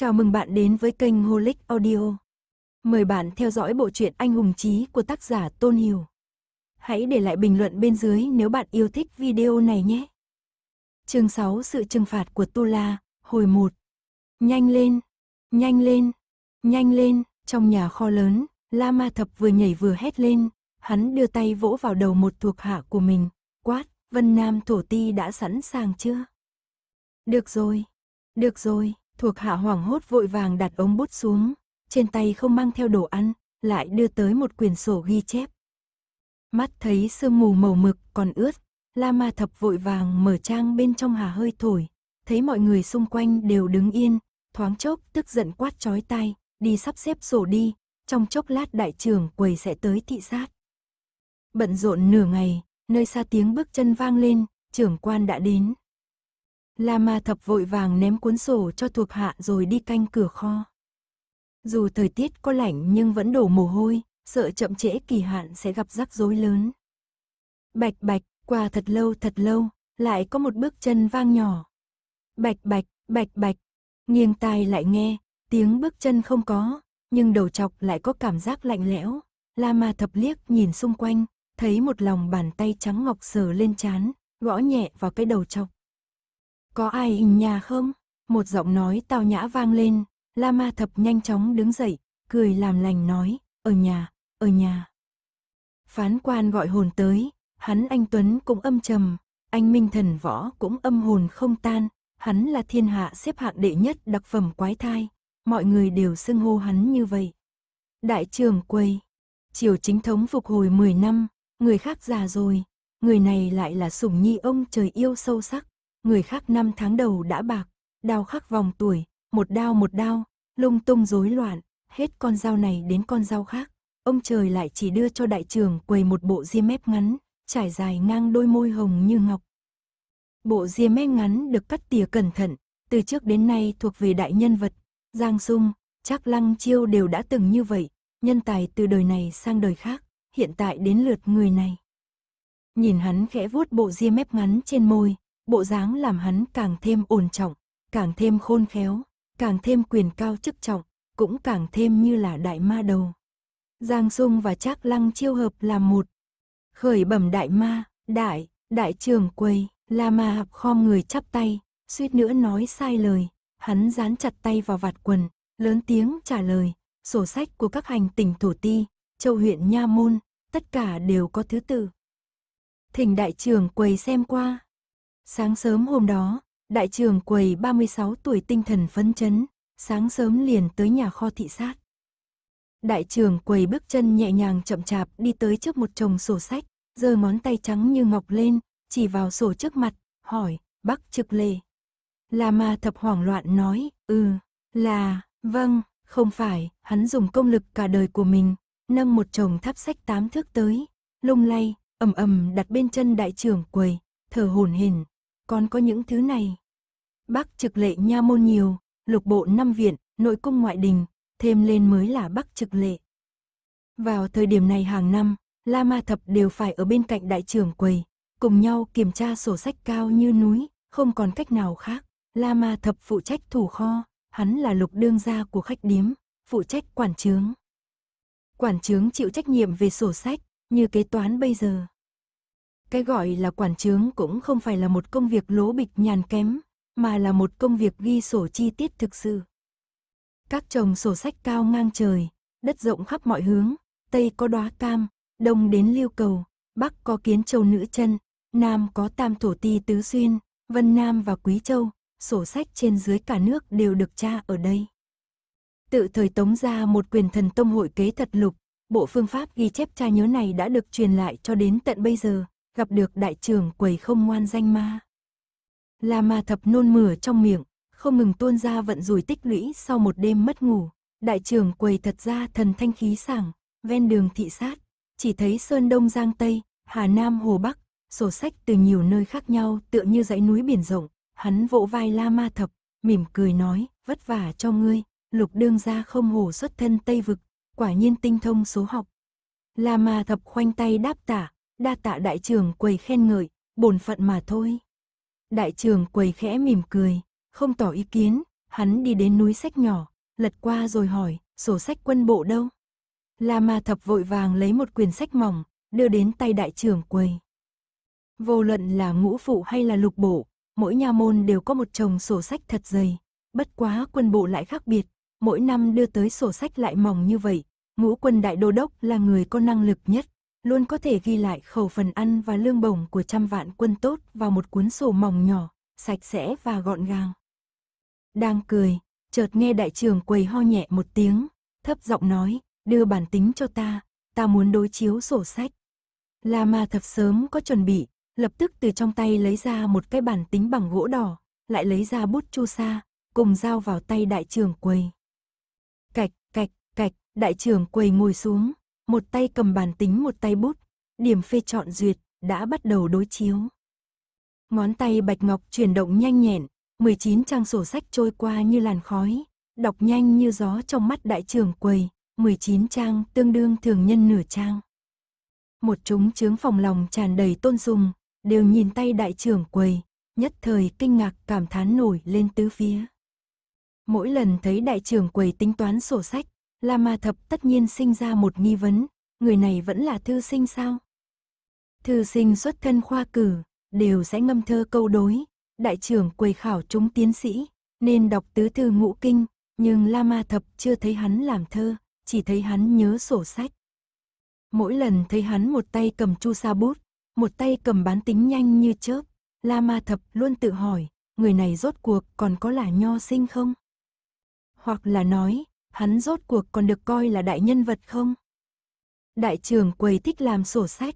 Chào mừng bạn đến với kênh Holic Audio. Mời bạn theo dõi bộ truyện Anh hùng chí của tác giả Tôn Hiểu. Hãy để lại bình luận bên dưới nếu bạn yêu thích video này nhé. Chương 6 Sự trừng phạt của Tu La, hồi 1. Nhanh lên, nhanh lên, nhanh lên, trong nhà kho lớn, La Ma Thập vừa nhảy vừa hét lên, hắn đưa tay vỗ vào đầu một thuộc hạ của mình, quát, Vân Nam Thổ Ti đã sẵn sàng chưa? Được rồi, được rồi, Thuộc hạ hoảng hốt vội vàng đặt ống bút xuống, trên tay không mang theo đồ ăn, lại đưa tới một quyển sổ ghi chép. Mắt thấy sương mù màu mực còn ướt, La Ma Thập vội vàng mở trang bên trong hà hơi thổi, thấy mọi người xung quanh đều đứng yên, thoáng chốc tức giận quát chói tai, đi sắp xếp sổ đi, trong chốc lát đại trưởng quầy sẽ tới thị sát. Bận rộn nửa ngày, nơi xa tiếng bước chân vang lên, trưởng quan đã đến. La Ma Thập vội vàng ném cuốn sổ cho thuộc hạ rồi đi canh cửa kho. Dù thời tiết có lạnh nhưng vẫn đổ mồ hôi, sợ chậm trễ kỳ hạn sẽ gặp rắc rối lớn. Bạch bạch, qua thật lâu thật lâu, lại có một bước chân vang nhỏ. Bạch bạch, bạch bạch, nghiêng tai lại nghe, tiếng bước chân không có, nhưng đầu chọc lại có cảm giác lạnh lẽo. La Ma Thập liếc nhìn xung quanh, thấy một lòng bàn tay trắng ngọc sờ lên chán, gõ nhẹ vào cái đầu chọc. Có ai ở nhà không? Một giọng nói tao nhã vang lên, lama Thập nhanh chóng đứng dậy, cười làm lành nói, ở nhà, ở nhà. Phán quan gọi hồn tới, hắn anh Tuấn cũng âm trầm, anh Minh Thần Võ cũng âm hồn không tan, hắn là thiên hạ xếp hạng đệ nhất đặc phẩm quái thai, mọi người đều xưng hô hắn như vậy. Đại trường quầy, triều chính thống phục hồi 10 năm, người khác già rồi, người này lại là sủng nhi ông trời yêu sâu sắc người khác năm tháng đầu đã bạc, đao khắc vòng tuổi, một đao một đao, lung tung rối loạn, hết con dao này đến con dao khác. Ông trời lại chỉ đưa cho đại trưởng quầy một bộ ria mép ngắn, trải dài ngang đôi môi hồng như ngọc. Bộ ria mép ngắn được cắt tỉa cẩn thận, từ trước đến nay thuộc về đại nhân vật, Giang Dung, Trác Lăng Chiêu đều đã từng như vậy, nhân tài từ đời này sang đời khác, hiện tại đến lượt người này. Nhìn hắn khẽ vuốt bộ ria mép ngắn trên môi, bộ dáng làm hắn càng thêm ổn trọng, càng thêm khôn khéo, càng thêm quyền cao chức trọng, cũng càng thêm như là đại ma đầu. Giang Dung và Trác Lăng chiêu hợp làm một. Khởi bẩm đại ma, đại, đại trường quầy, la ma hạp khom người chắp tay, suýt nữa nói sai lời, hắn dán chặt tay vào vạt quần, lớn tiếng trả lời, sổ sách của các hành tỉnh thổ ti, châu huyện Nha Môn, tất cả đều có thứ tự. Thỉnh đại trưởng quầy xem qua, Sáng sớm hôm đó, đại trưởng quầy 36 tuổi tinh thần phấn chấn, sáng sớm liền tới nhà kho thị sát. Đại trưởng quầy bước chân nhẹ nhàng chậm chạp đi tới trước một chồng sổ sách, giơ ngón tay trắng như ngọc lên, chỉ vào sổ trước mặt, hỏi, bác trực lề. Là mà thập hoảng loạn nói, ừ, là, vâng, không phải, hắn dùng công lực cả đời của mình, nâng một chồng tháp sách tám thước tới, lung lay, ầm ầm đặt bên chân đại trưởng quầy, thở hổn hển, còn có những thứ này. Bắc trực lệ nha môn nhiều, lục bộ năm viện, nội cung ngoại đình, thêm lên mới là Bắc trực lệ. Vào thời điểm này hàng năm, La Ma Thập đều phải ở bên cạnh đại trưởng quầy, cùng nhau kiểm tra sổ sách cao như núi, không còn cách nào khác. La Ma Thập phụ trách thủ kho, hắn là lục đương gia của khách điếm, phụ trách quản trướng. Quản trướng chịu trách nhiệm về sổ sách, như kế toán bây giờ. Cái gọi là quản trướng cũng không phải là một công việc lố bịch nhàn kém, mà là một công việc ghi sổ chi tiết thực sự. Các chồng sổ sách cao ngang trời, đất rộng khắp mọi hướng, Tây có đóa cam, Đông đến lưu cầu, Bắc có kiến châu nữ chân, Nam có tam thổ ti tứ xuyên, Vân Nam và Quý Châu, sổ sách trên dưới cả nước đều được tra ở đây. Tự thời Tống ra một quyền thần tông hội kế thật lục, bộ phương pháp ghi chép tra nhớ này đã được truyền lại cho đến tận bây giờ, gặp được đại trưởng quầy không ngoan danh ma. Là ma thập nôn mửa trong miệng, không ngừng tuôn ra vận rủi tích lũy sau một đêm mất ngủ. Đại trưởng quầy thật ra thần thanh khí sảng, ven đường thị sát, chỉ thấy Sơn Đông Giang Tây, Hà Nam Hồ Bắc, sổ sách từ nhiều nơi khác nhau tựa như dãy núi biển rộng. Hắn vỗ vai La Ma Thập, mỉm cười nói, vất vả cho ngươi, lục đương gia không hổ xuất thân Tây Vực, quả nhiên tinh thông số học. La Ma Thập khoanh tay đáp tả, đa tạ đại trưởng quầy khen ngợi, bổn phận mà thôi. Đại trưởng quầy khẽ mỉm cười, không tỏ ý kiến, hắn đi đến núi sách nhỏ, lật qua rồi hỏi, sổ sách quân bộ đâu? La Ma Thập vội vàng lấy một quyển sách mỏng, đưa đến tay đại trưởng quầy. Vô luận là ngũ phụ hay là lục bộ, mỗi nhà môn đều có một chồng sổ sách thật dày, bất quá quân bộ lại khác biệt, mỗi năm đưa tới sổ sách lại mỏng như vậy, ngũ quân đại đô đốc là người có năng lực nhất, luôn có thể ghi lại khẩu phần ăn và lương bổng của trăm vạn quân tốt vào một cuốn sổ mỏng nhỏ, sạch sẽ và gọn gàng. Đang cười, chợt nghe đại trưởng quầy ho nhẹ một tiếng, thấp giọng nói, đưa bản tính cho ta, ta muốn đối chiếu sổ sách. La Ma thập sớm có chuẩn bị, lập tức từ trong tay lấy ra một cái bản tính bằng gỗ đỏ, lại lấy ra bút chu sa, cùng giao vào tay đại trưởng quầy. Cạch, cạch, cạch, đại trưởng quầy ngồi xuống, một tay cầm bàn tính một tay bút, điểm phê chọn duyệt đã bắt đầu đối chiếu. Ngón tay Bạch Ngọc chuyển động nhanh nhẹn, 19 trang sổ sách trôi qua như làn khói, đọc nhanh như gió trong mắt đại trưởng quầy, 19 trang tương đương thường nhân nửa trang. Một chúng chướng phòng lòng tràn đầy tôn dùng, đều nhìn tay đại trưởng quầy, nhất thời kinh ngạc cảm thán nổi lên tứ phía. Mỗi lần thấy đại trưởng quầy tính toán sổ sách, Lama Thập tất nhiên sinh ra một nghi vấn, người này vẫn là thư sinh sao? Thư sinh xuất thân khoa cử, đều sẽ ngâm thơ câu đối, đại trưởng quầy khảo chúng tiến sĩ, nên đọc tứ thư ngũ kinh, nhưng Lama Thập chưa thấy hắn làm thơ, chỉ thấy hắn nhớ sổ sách. Mỗi lần thấy hắn một tay cầm chu sa bút, một tay cầm bán tính nhanh như chớp, Lama Thập luôn tự hỏi, người này rốt cuộc còn có là nho sinh không? Hoặc là nói, hắn rốt cuộc còn được coi là đại nhân vật không? Đại trưởng quầy thích làm sổ sách.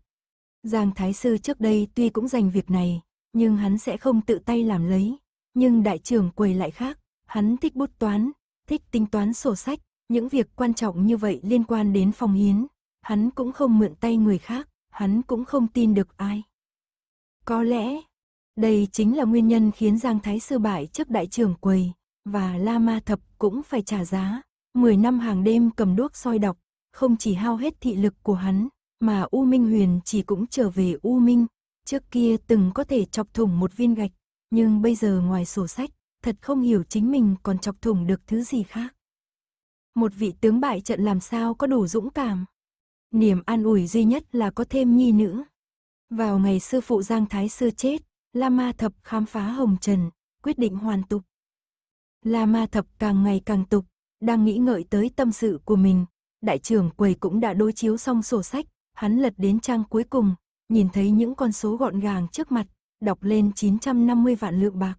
Giang Thái Sư trước đây tuy cũng dành việc này, nhưng hắn sẽ không tự tay làm lấy. Nhưng đại trưởng quầy lại khác, hắn thích bút toán, thích tính toán sổ sách, những việc quan trọng như vậy liên quan đến phòng hiến. Hắn cũng không mượn tay người khác, hắn cũng không tin được ai. Có lẽ, đây chính là nguyên nhân khiến Giang Thái Sư bại trước đại trưởng quầy, và La Ma Thập cũng phải trả giá. 10 năm hàng đêm cầm đuốc soi đọc, không chỉ hao hết thị lực của hắn, mà U Minh Huyền chỉ cũng trở về U Minh. Trước kia từng có thể chọc thủng một viên gạch, nhưng bây giờ ngoài sổ sách, thật không hiểu chính mình còn chọc thủng được thứ gì khác. Một vị tướng bại trận làm sao có đủ dũng cảm. Niềm an ủi duy nhất là có thêm nhi nữ. Vào ngày sư phụ Giang Thái Sư chết, La Ma Thập khám phá Hồng Trần, quyết định hoàn tục. La Ma Thập càng ngày càng tục, đang nghĩ ngợi tới tâm sự của mình. Đại trưởng quầy cũng đã đối chiếu xong sổ sách, hắn lật đến trang cuối cùng, nhìn thấy những con số gọn gàng trước mặt, đọc lên 950 vạn lượng bạc.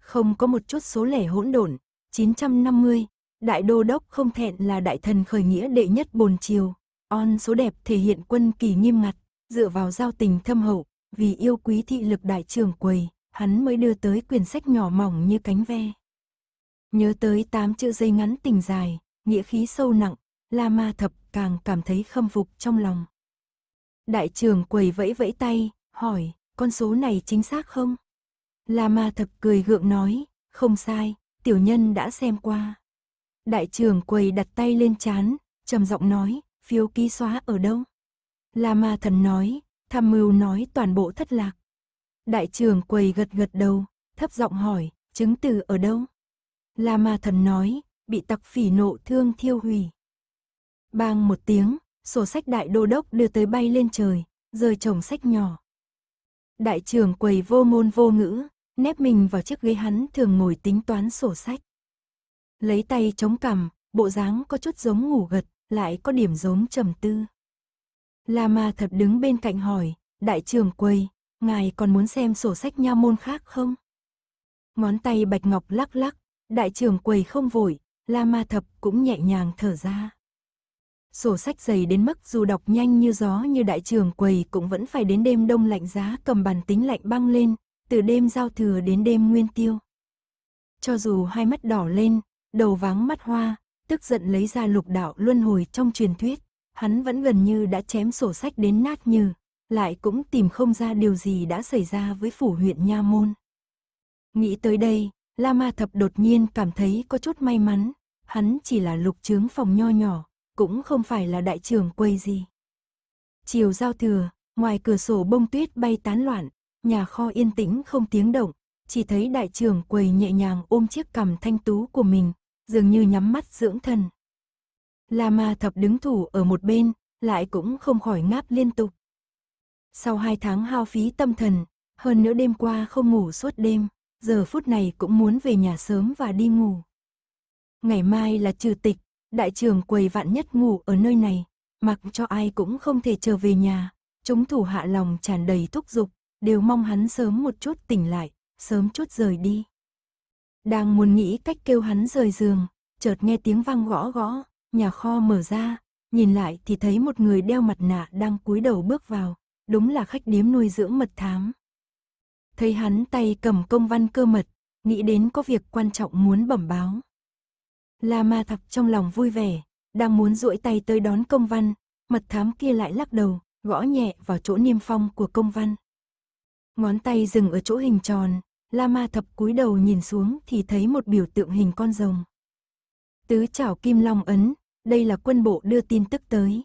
Không có một chút số lẻ hỗn độn, 950, đại đô đốc không thẹn là đại thần khởi nghĩa đệ nhất bồn chiều. On số đẹp thể hiện quân kỳ nghiêm ngặt, dựa vào giao tình thâm hậu, vì yêu quý thị lực đại trưởng quầy, hắn mới đưa tới quyển sách nhỏ mỏng như cánh ve. Nhớ tới tám chữ dây ngắn tình dài, nghĩa khí sâu nặng, La Ma Thập càng cảm thấy khâm phục trong lòng. Đại trưởng quầy vẫy vẫy tay, hỏi, con số này chính xác không? La Ma Thập cười gượng nói, không sai, tiểu nhân đã xem qua. Đại trưởng quầy đặt tay lên chán, trầm giọng nói, phiếu ký xóa ở đâu? La Ma Thần nói, tham mưu nói toàn bộ thất lạc. Đại trưởng quầy gật gật đầu, thấp giọng hỏi, chứng từ ở đâu? La ma thần nói, bị tặc phỉ nộ thương thiêu hủy. Bang một tiếng, sổ sách đại đô đốc đưa tới bay lên trời, rơi chồng sách nhỏ. Đại trưởng quầy vô môn vô ngữ, nép mình vào chiếc ghế hắn thường ngồi tính toán sổ sách. Lấy tay chống cằm, bộ dáng có chút giống ngủ gật, lại có điểm giống trầm tư. La ma thật đứng bên cạnh hỏi, đại trưởng quầy, ngài còn muốn xem sổ sách nha môn khác không? Ngón tay bạch ngọc lắc lắc, Đại trưởng quầy không vội, La Ma Thập cũng nhẹ nhàng thở ra. Sổ sách dày đến mức dù đọc nhanh như gió như đại trưởng quầy cũng vẫn phải đến đêm đông lạnh giá cầm bàn tính lạnh băng lên, từ đêm giao thừa đến đêm nguyên tiêu. Cho dù hai mắt đỏ lên, đầu váng mắt hoa, tức giận lấy ra lục đạo luân hồi trong truyền thuyết, hắn vẫn gần như đã chém sổ sách đến nát như, lại cũng tìm không ra điều gì đã xảy ra với phủ huyện Nha Môn. Nghĩ tới đây, Lama Thập đột nhiên cảm thấy có chút may mắn, hắn chỉ là lục trướng phòng nho nhỏ, cũng không phải là đại trưởng quầy gì. Chiều giao thừa, ngoài cửa sổ bông tuyết bay tán loạn, nhà kho yên tĩnh không tiếng động, chỉ thấy đại trưởng quầy nhẹ nhàng ôm chiếc cằm thanh tú của mình, dường như nhắm mắt dưỡng thần. Lama Thập đứng thủ ở một bên, lại cũng không khỏi ngáp liên tục. Sau hai tháng hao phí tâm thần, hơn nữa đêm qua không ngủ suốt đêm, giờ phút này cũng muốn về nhà sớm và đi ngủ. Ngày mai là trừ tịch, đại trường quầy vạn nhất ngủ ở nơi này, mặc cho ai cũng không thể trở về nhà, chúng thủ hạ lòng tràn đầy thúc giục, đều mong hắn sớm một chút tỉnh lại, sớm chút rời đi. Đang muốn nghĩ cách kêu hắn rời giường, chợt nghe tiếng vang gõ gõ, nhà kho mở ra, nhìn lại thì thấy một người đeo mặt nạ đang cúi đầu bước vào, đúng là khách điếm nuôi dưỡng mật thám. Thấy hắn tay cầm công văn cơ mật, nghĩ đến có việc quan trọng muốn bẩm báo. La ma thập trong lòng vui vẻ, đang muốn duỗi tay tới đón công văn, mật thám kia lại lắc đầu, gõ nhẹ vào chỗ niêm phong của công văn. Ngón tay dừng ở chỗ hình tròn, La ma thập cúi đầu nhìn xuống thì thấy một biểu tượng hình con rồng. Tứ chảo kim long ấn, đây là quân bộ đưa tin tức tới.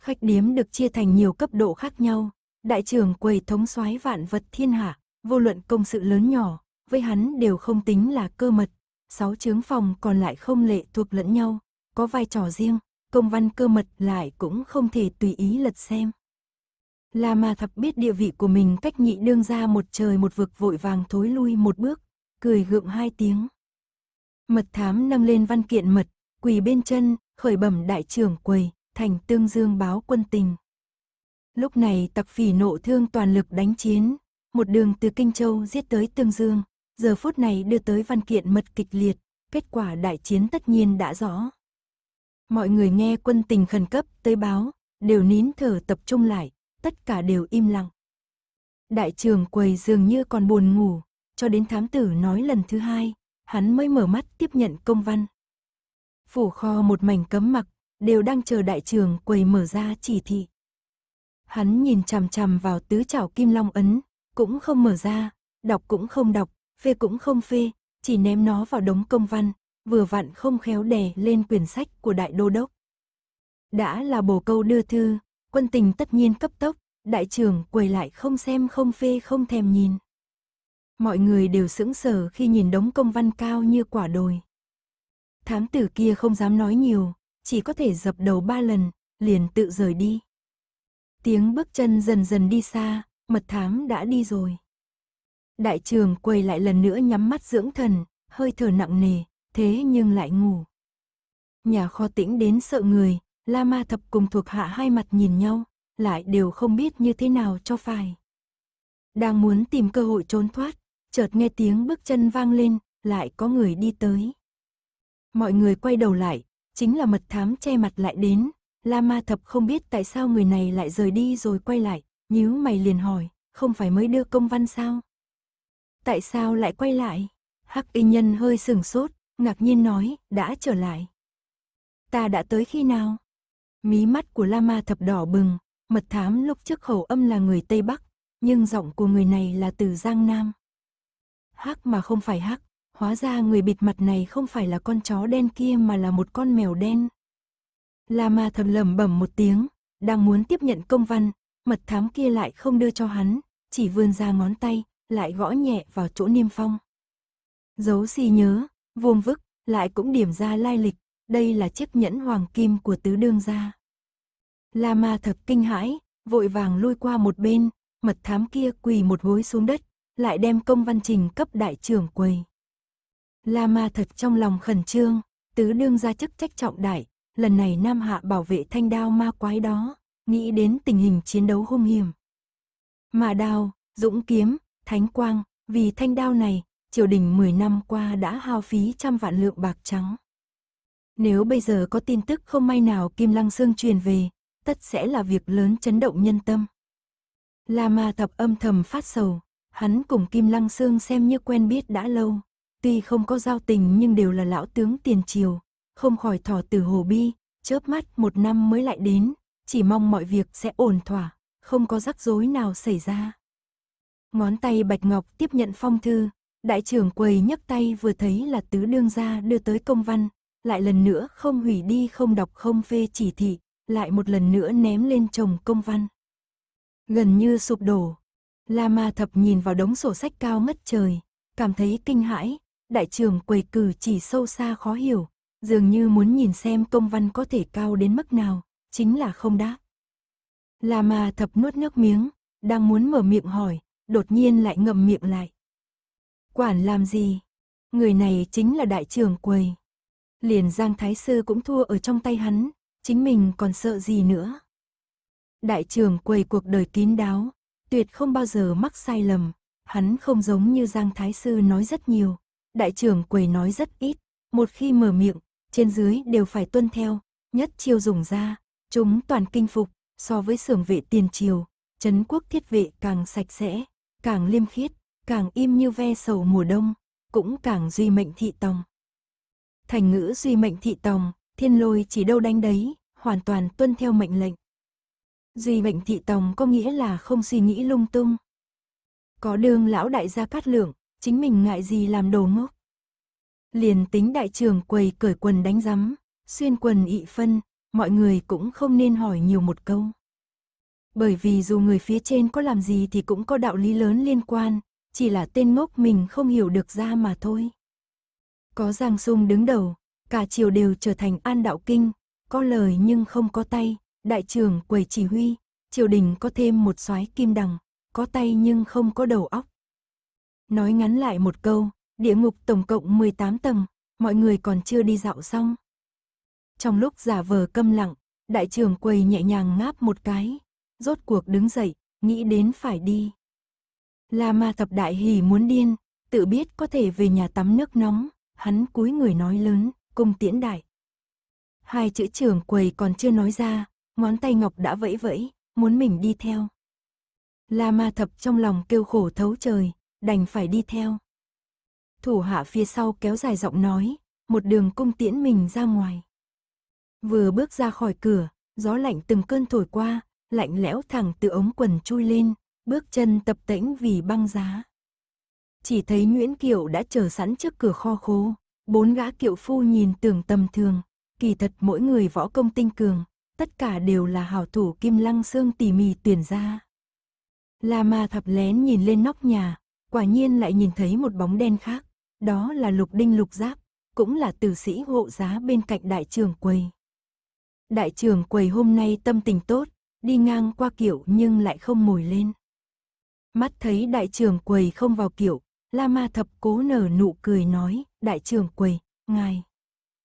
Khách điếm được chia thành nhiều cấp độ khác nhau, đại trưởng quầy thống soái vạn vật thiên hạ, vô luận công sự lớn nhỏ, với hắn đều không tính là cơ mật. Sáu chướng phòng còn lại không lệ thuộc lẫn nhau, có vai trò riêng, công văn cơ mật lại cũng không thể tùy ý lật xem. Là mà thập biết địa vị của mình cách nhị đương ra một trời một vực vội vàng thối lui một bước, cười gượng hai tiếng. Mật thám nâng lên văn kiện mật, quỳ bên chân, khởi bẩm đại trưởng quầy, thành tương dương báo quân tình. Lúc này tặc phỉ nộ thương toàn lực đánh chiến, một đường từ Kinh Châu giết tới Tương Dương, giờ phút này đưa tới văn kiện mật kịch liệt, kết quả đại chiến tất nhiên đã rõ. Mọi người nghe quân tình khẩn cấp tới báo, đều nín thở tập trung lại, tất cả đều im lặng. Đại trường quầy dường như còn buồn ngủ, cho đến thám tử nói lần thứ hai, hắn mới mở mắt tiếp nhận công văn. Phủ kho một mảnh cấm mặc, đều đang chờ đại trường quầy mở ra chỉ thị. Hắn nhìn chằm chằm vào tứ chảo kim long ấn, cũng không mở ra, đọc cũng không đọc, phê cũng không phê, chỉ ném nó vào đống công văn, vừa vặn không khéo đè lên quyển sách của đại đô đốc. Đã là bổ câu đưa thư, quân tình tất nhiên cấp tốc, đại trưởng quầy lại không xem không phê không thèm nhìn. Mọi người đều sững sờ khi nhìn đống công văn cao như quả đồi. Thám tử kia không dám nói nhiều, chỉ có thể dập đầu ba lần, liền tự rời đi. Tiếng bước chân dần dần đi xa, mật thám đã đi rồi. Đại trường quầy lại lần nữa nhắm mắt dưỡng thần, hơi thở nặng nề, thế nhưng lại ngủ. Nhà kho tĩnh đến sợ người, La Ma Thập cùng thuộc hạ hai mặt nhìn nhau, lại đều không biết như thế nào cho phải. Đang muốn tìm cơ hội trốn thoát, chợt nghe tiếng bước chân vang lên, lại có người đi tới. Mọi người quay đầu lại, chính là mật thám che mặt lại đến, La Ma Thập không biết tại sao người này lại rời đi rồi quay lại, nhíu mày liền hỏi, không phải mới đưa công văn sao? Tại sao lại quay lại? Hắc y nhân hơi sừng sốt, ngạc nhiên nói, đã trở lại. Ta đã tới khi nào? Mí mắt của La Ma Thập đỏ bừng, mật thám lúc trước khẩu âm là người Tây Bắc, nhưng giọng của người này là từ Giang Nam. Hắc mà không phải hắc, hóa ra người bịt mặt này không phải là con chó đen kia mà là một con mèo đen, Lama ma thầm lầm bẩm một tiếng, đang muốn tiếp nhận công văn, mật thám kia lại không đưa cho hắn, chỉ vươn ra ngón tay, lại gõ nhẹ vào chỗ niêm phong. giấu si nhớ, vuông vức, lại cũng điểm ra lai lịch, đây là chiếc nhẫn hoàng kim của tứ đương gia. Lama thật kinh hãi, vội vàng lui qua một bên, mật thám kia quỳ một gối xuống đất, lại đem công văn trình cấp đại trưởng quầy. Lama thật trong lòng khẩn trương, tứ đương gia chức trách trọng đại, lần này Nam Hạ bảo vệ thanh đao ma quái đó, nghĩ đến tình hình chiến đấu hung hiểm. Mà đao, dũng kiếm, thánh quang, vì thanh đao này, triều đình 10 năm qua đã hao phí trăm vạn lượng bạc trắng. Nếu bây giờ có tin tức không may nào Kim Lăng Sương truyền về, tất sẽ là việc lớn chấn động nhân tâm. La Ma thập âm thầm phát sầu, hắn cùng Kim Lăng Sương xem như quen biết đã lâu, tuy không có giao tình nhưng đều là lão tướng tiền triều, không khỏi thỏ từ hồ bi, chớp mắt một năm mới lại đến, chỉ mong mọi việc sẽ ổn thỏa, không có rắc rối nào xảy ra. Ngón tay Bạch Ngọc tiếp nhận phong thư, đại trưởng quầy nhấc tay vừa thấy là tứ đương gia đưa tới công văn, lại lần nữa không hủy đi không đọc không phê chỉ thị, lại một lần nữa ném lên chồng công văn. Gần như sụp đổ, La Ma Thập nhìn vào đống sổ sách cao ngất trời, cảm thấy kinh hãi, đại trưởng quầy cử chỉ sâu xa khó hiểu, dường như muốn nhìn xem công văn có thể cao đến mức nào, chính là không đáp. Là mà thập nuốt nước miếng, đang muốn mở miệng hỏi, đột nhiên lại ngậm miệng lại. Quản làm gì? Người này chính là đại trưởng quầy. Liền Giang Thái Sư cũng thua ở trong tay hắn, chính mình còn sợ gì nữa. Đại trưởng quầy cuộc đời kín đáo, tuyệt không bao giờ mắc sai lầm, hắn không giống như Giang Thái Sư nói rất nhiều, đại trưởng quầy nói rất ít, một khi mở miệng, trên dưới đều phải tuân theo, nhất chiêu dùng ra, chúng toàn kinh phục, so với sưởng vệ tiền triều, chấn quốc thiết vệ càng sạch sẽ, càng liêm khiết, càng im như ve sầu mùa đông, cũng càng duy mệnh thị tòng. Thành ngữ duy mệnh thị tòng, thiên lôi chỉ đâu đánh đấy, hoàn toàn tuân theo mệnh lệnh. Duy mệnh thị tòng có nghĩa là không suy nghĩ lung tung. Có đường lão đại gia cát lượng, chính mình ngại gì làm đồ ngốc liền tính đại trưởng quầy cởi quần đánh rắm, xuyên quần ị phân, mọi người cũng không nên hỏi nhiều một câu. Bởi vì dù người phía trên có làm gì thì cũng có đạo lý lớn liên quan, chỉ là tên ngốc mình không hiểu được ra mà thôi. Có Giang Sung đứng đầu, cả triều đều trở thành an đạo kinh, có lời nhưng không có tay, đại trưởng quầy chỉ huy, triều đình có thêm một soái kim đằng, có tay nhưng không có đầu óc. Nói ngắn lại một câu, Địa ngục tổng cộng 18 tầng, mọi người còn chưa đi dạo xong. Trong lúc giả vờ câm lặng, đại trưởng quầy nhẹ nhàng ngáp một cái, rốt cuộc đứng dậy, nghĩ đến phải đi. La ma thập đại hỉ muốn điên, tự biết có thể về nhà tắm nước nóng, hắn cúi người nói lớn, cung tiễn đại. Hai chữ trưởng quầy còn chưa nói ra, ngón tay ngọc đã vẫy vẫy, muốn mình đi theo. La ma thập trong lòng kêu khổ thấu trời, đành phải đi theo. Thủ hạ phía sau kéo dài giọng nói, một đường cung tiễn mình ra ngoài. Vừa bước ra khỏi cửa, gió lạnh từng cơn thổi qua, lạnh lẽo thẳng từ ống quần chui lên, bước chân tập tễnh vì băng giá. Chỉ thấy Nguyễn Kiệu đã chờ sẵn trước cửa kho khô, bốn gã kiệu phu nhìn tưởng tầm thường, kỳ thật mỗi người võ công tinh cường, tất cả đều là hảo thủ kim lăng xương tỉ mỉ tuyển ra. La ma thập lén nhìn lên nóc nhà, quả nhiên lại nhìn thấy một bóng đen khác. Đó là lục đinh lục giáp, cũng là tử sĩ hộ giá bên cạnh đại trưởng quầy. Đại trưởng quầy hôm nay tâm tình tốt, đi ngang qua kiểu nhưng lại không mồi lên. Mắt thấy đại trưởng quầy không vào kiểu, La Ma Thập cố nở nụ cười nói, đại trưởng quầy, ngài.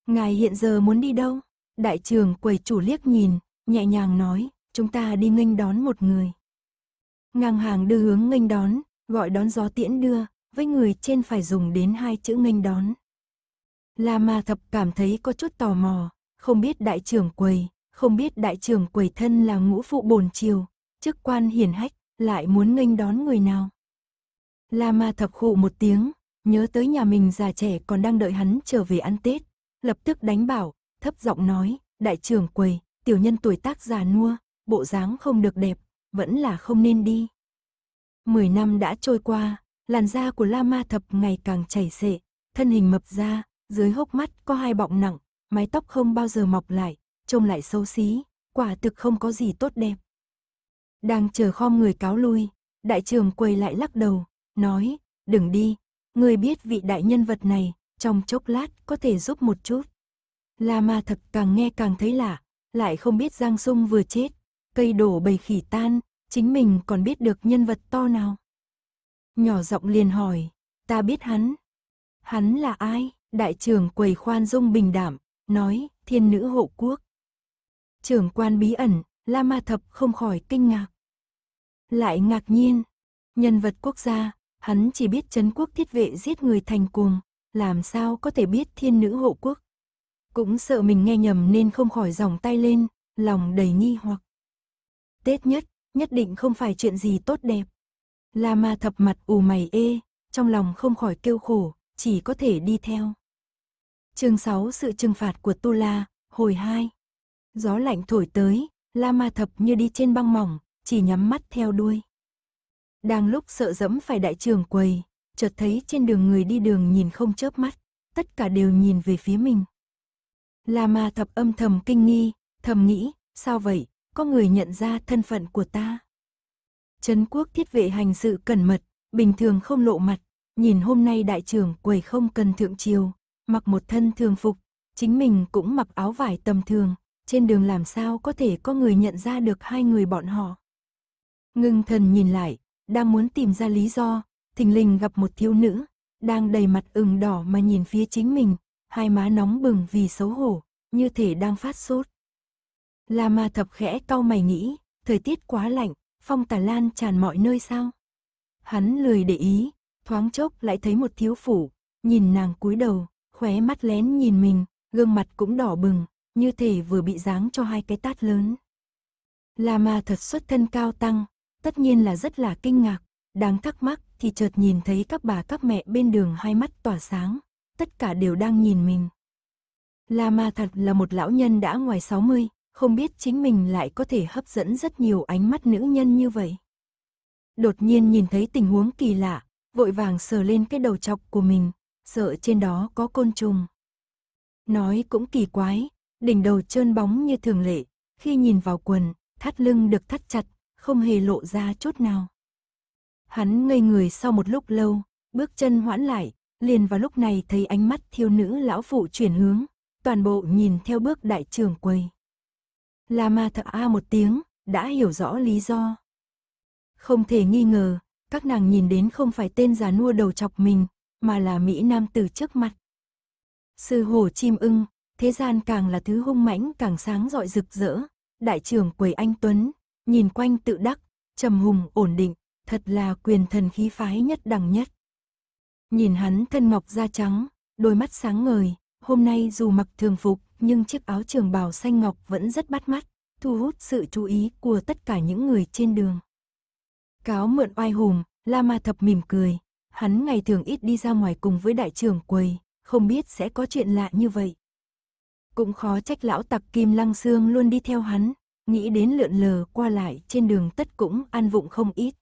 Ngài hiện giờ muốn đi đâu? Đại trưởng quầy chủ liếc nhìn, nhẹ nhàng nói, chúng ta đi nghênh đón một người. Ngang hàng đưa hướng nghênh đón, gọi đón gió tiễn đưa, với người trên phải dùng đến hai chữ nghênh đón. La Ma Thập cảm thấy có chút tò mò, không biết đại trưởng quầy, không biết đại trưởng quầy thân là ngũ phụ bồn chiều, chức quan hiển hách, lại muốn nghênh đón người nào. La Ma Thập khụ một tiếng, nhớ tới nhà mình già trẻ còn đang đợi hắn trở về ăn Tết, lập tức đánh bảo, thấp giọng nói, đại trưởng quầy, tiểu nhân tuổi tác già nua, bộ dáng không được đẹp, vẫn là không nên đi. Mười năm đã trôi qua, làn da của lama Thập ngày càng chảy xệ, thân hình mập ra, dưới hốc mắt có hai bọng nặng, mái tóc không bao giờ mọc lại, trông lại xấu xí, quả thực không có gì tốt đẹp. Đang chờ khom người cáo lui, đại trường quầy lại lắc đầu, nói, đừng đi, người biết vị đại nhân vật này, trong chốc lát có thể giúp một chút. lama thập càng nghe càng thấy lạ, lại không biết Giang Sung vừa chết, cây đổ bầy khỉ tan, chính mình còn biết được nhân vật to nào. Nhỏ giọng liền hỏi, ta biết hắn. Hắn là ai? Đại trưởng quầy khoan dung bình đảm, nói, thiên nữ hộ quốc. Trưởng quan bí ẩn, La Ma Thập không khỏi kinh ngạc. Lại ngạc nhiên, nhân vật quốc gia, hắn chỉ biết chấn quốc thiết vệ giết người thành cuồng, làm sao có thể biết thiên nữ hộ quốc. Cũng sợ mình nghe nhầm nên không khỏi dòng tay lên, lòng đầy nghi hoặc. Tết nhất, nhất định không phải chuyện gì tốt đẹp. La ma thập mặt ù mày ê, trong lòng không khỏi kêu khổ, chỉ có thể đi theo. Chương 6 Sự trừng phạt của Tu La, hồi 2 Gió lạnh thổi tới, La ma thập như đi trên băng mỏng, chỉ nhắm mắt theo đuôi. Đang lúc sợ dẫm phải đại trường quầy, chợt thấy trên đường người đi đường nhìn không chớp mắt, tất cả đều nhìn về phía mình. La ma thập âm thầm kinh nghi, thầm nghĩ, sao vậy, có người nhận ra thân phận của ta. Trấn quốc thiết vệ hành sự cẩn mật, bình thường không lộ mặt, nhìn hôm nay đại trưởng quầy không cần thượng triều, mặc một thân thường phục, chính mình cũng mặc áo vải tầm thường, trên đường làm sao có thể có người nhận ra được hai người bọn họ. Ngưng thần nhìn lại, đang muốn tìm ra lý do, thình lình gặp một thiếu nữ, đang đầy mặt ửng đỏ mà nhìn phía chính mình, hai má nóng bừng vì xấu hổ, như thể đang phát sốt. La ma thập khẽ cau mày nghĩ, thời tiết quá lạnh, phong tà lan tràn mọi nơi sao? Hắn lười để ý, thoáng chốc lại thấy một thiếu phủ, nhìn nàng cúi đầu, khóe mắt lén nhìn mình, gương mặt cũng đỏ bừng, như thể vừa bị giáng cho hai cái tát lớn. La ma thật xuất thân cao tăng, tất nhiên là rất là kinh ngạc, đáng thắc mắc thì chợt nhìn thấy các bà các mẹ bên đường hai mắt tỏa sáng, tất cả đều đang nhìn mình. La ma thật là một lão nhân đã ngoài 60, không biết chính mình lại có thể hấp dẫn rất nhiều ánh mắt nữ nhân như vậy. Đột nhiên nhìn thấy tình huống kỳ lạ, vội vàng sờ lên cái đầu chọc của mình, sợ trên đó có côn trùng. Nói cũng kỳ quái, đỉnh đầu trơn bóng như thường lệ, khi nhìn vào quần, thắt lưng được thắt chặt, không hề lộ ra chút nào. Hắn ngây người sau một lúc lâu, bước chân hoãn lại, liền vào lúc này thấy ánh mắt thiêu nữ lão phụ chuyển hướng, toàn bộ nhìn theo bước đại trưởng quầy. Lama Ma a một tiếng, đã hiểu rõ lý do. Không thể nghi ngờ, các nàng nhìn đến không phải tên già nua đầu chọc mình, mà là Mỹ Nam từ trước mặt. Sư hổ chim ưng, thế gian càng là thứ hung mãnh càng sáng rọi rực rỡ, đại trưởng quầy anh Tuấn, nhìn quanh tự đắc, trầm hùng ổn định, thật là quyền thần khí phái nhất đẳng nhất. Nhìn hắn thân ngọc da trắng, đôi mắt sáng ngời, hôm nay dù mặc thường phục, nhưng chiếc áo trường bào xanh ngọc vẫn rất bắt mắt, thu hút sự chú ý của tất cả những người trên đường. Cáo mượn oai hùng, La Ma Thập mỉm cười, hắn ngày thường ít đi ra ngoài cùng với đại trưởng quầy, không biết sẽ có chuyện lạ như vậy. Cũng khó trách lão tặc Kim Lăng Sương luôn đi theo hắn, nghĩ đến lượn lờ qua lại trên đường tất cũng ăn vụng không ít.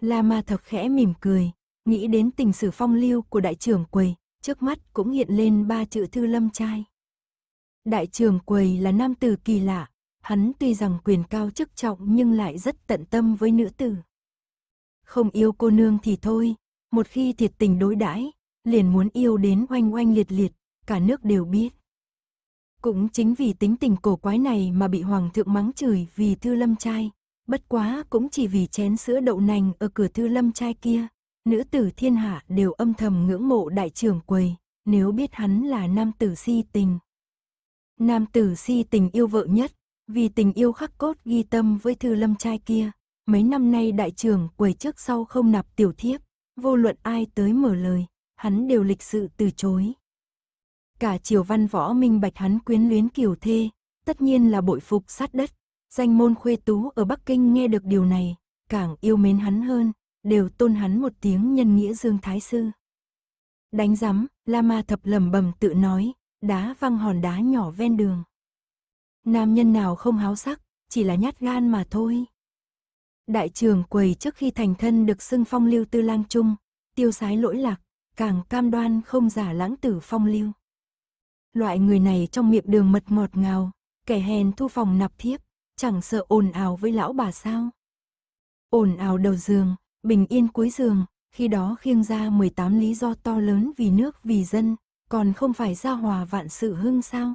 La Ma Thập khẽ mỉm cười, nghĩ đến tình sử phong lưu của đại trưởng quầy, trước mắt cũng hiện lên ba chữ thư lâm trai. Đại trưởng quầy là nam tử kỳ lạ, hắn tuy rằng quyền cao chức trọng nhưng lại rất tận tâm với nữ tử. Không yêu cô nương thì thôi, một khi thiệt tình đối đãi, liền muốn yêu đến oanh oanh liệt liệt, cả nước đều biết. Cũng chính vì tính tình cổ quái này mà bị hoàng thượng mắng chửi vì thư lâm trai, bất quá cũng chỉ vì chén sữa đậu nành ở cửa thư lâm trai kia, nữ tử thiên hạ đều âm thầm ngưỡng mộ đại trưởng quầy, nếu biết hắn là nam tử si tình, Nam tử si tình yêu vợ nhất, vì tình yêu khắc cốt ghi tâm với thư lâm trai kia. Mấy năm nay đại trưởng quầy trước sau không nạp tiểu thiếp, vô luận ai tới mở lời, hắn đều lịch sự từ chối. Cả triều văn võ minh bạch hắn quyến luyến kiều thê, tất nhiên là bội phục sát đất. Danh môn khuê tú ở Bắc Kinh nghe được điều này, càng yêu mến hắn hơn, đều tôn hắn một tiếng nhân nghĩa dương thái sư. Đánh giám, Lama thập lầm bầm tự nói, đá văng hòn đá nhỏ ven đường. Nam nhân nào không háo sắc, chỉ là nhát gan mà thôi. Đại trường quầy trước khi thành thân được xưng phong lưu tư lang trung, tiêu sái lỗi lạc, càng cam đoan không giả lãng tử phong lưu. Loại người này trong miệng đường mật ngọt ngào, kẻ hèn thu phòng nạp thiếp, chẳng sợ ồn ào với lão bà sao. Ồn ào đầu giường, bình yên cuối giường, khi đó khiêng ra 18 lý do to lớn vì nước vì dân, còn không phải gia hòa vạn sự hưng sao?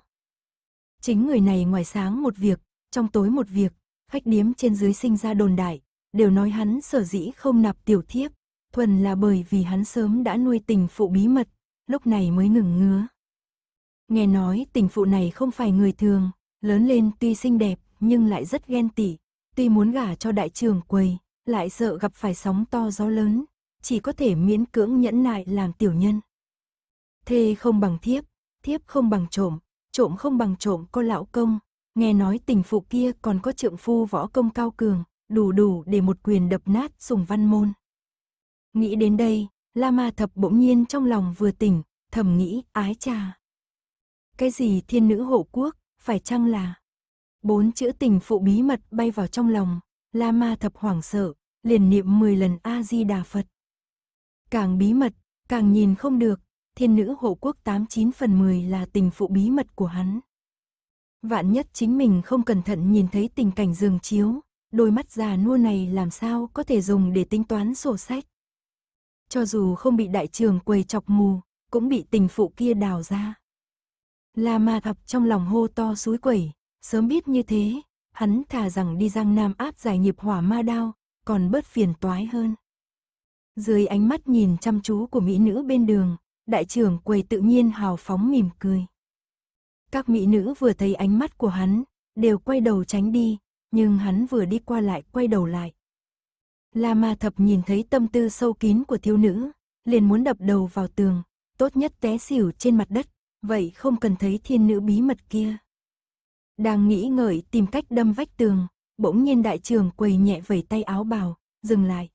Chính người này ngoài sáng một việc, trong tối một việc, khách điếm trên dưới sinh ra đồn đại, đều nói hắn sở dĩ không nạp tiểu thiếp, thuần là bởi vì hắn sớm đã nuôi tình phụ bí mật, lúc này mới ngừng ngứa. Nghe nói tình phụ này không phải người thường, lớn lên tuy xinh đẹp nhưng lại rất ghen tị, tuy muốn gả cho đại trường quầy, lại sợ gặp phải sóng to gió lớn, chỉ có thể miễn cưỡng nhẫn nại làm tiểu nhân. Thê không bằng thiếp, thiếp không bằng trộm, trộm không bằng trộm cô lão công. Nghe nói tình phụ kia còn có trượng phu võ công cao cường, đủ đủ để một quyền đập nát sùng văn môn. Nghĩ đến đây, lama Thập bỗng nhiên trong lòng vừa tỉnh, thầm nghĩ ái cha Cái gì thiên nữ hộ quốc, phải chăng là... Bốn chữ tình phụ bí mật bay vào trong lòng, lama Thập hoảng sợ, liền niệm 10 lần A-di-đà Phật. Càng bí mật, càng nhìn không được, thiên nữ hộ quốc 89 phần 10 là tình phụ bí mật của hắn. Vạn nhất chính mình không cẩn thận nhìn thấy tình cảnh giường chiếu, đôi mắt già nua này làm sao có thể dùng để tính toán sổ sách. Cho dù không bị đại trường quầy chọc mù, cũng bị tình phụ kia đào ra. La ma thập trong lòng hô to suối quẩy, sớm biết như thế, hắn thà rằng đi giang nam áp giải nghiệp hỏa ma đao, còn bớt phiền toái hơn. Dưới ánh mắt nhìn chăm chú của mỹ nữ bên đường, đại trưởng quầy tự nhiên hào phóng mỉm cười. Các mỹ nữ vừa thấy ánh mắt của hắn, đều quay đầu tránh đi, nhưng hắn vừa đi qua lại quay đầu lại. La ma thập nhìn thấy tâm tư sâu kín của thiếu nữ, liền muốn đập đầu vào tường, tốt nhất té xỉu trên mặt đất, vậy không cần thấy thiên nữ bí mật kia. Đang nghĩ ngợi tìm cách đâm vách tường, bỗng nhiên đại trưởng quầy nhẹ vẩy tay áo bào, dừng lại.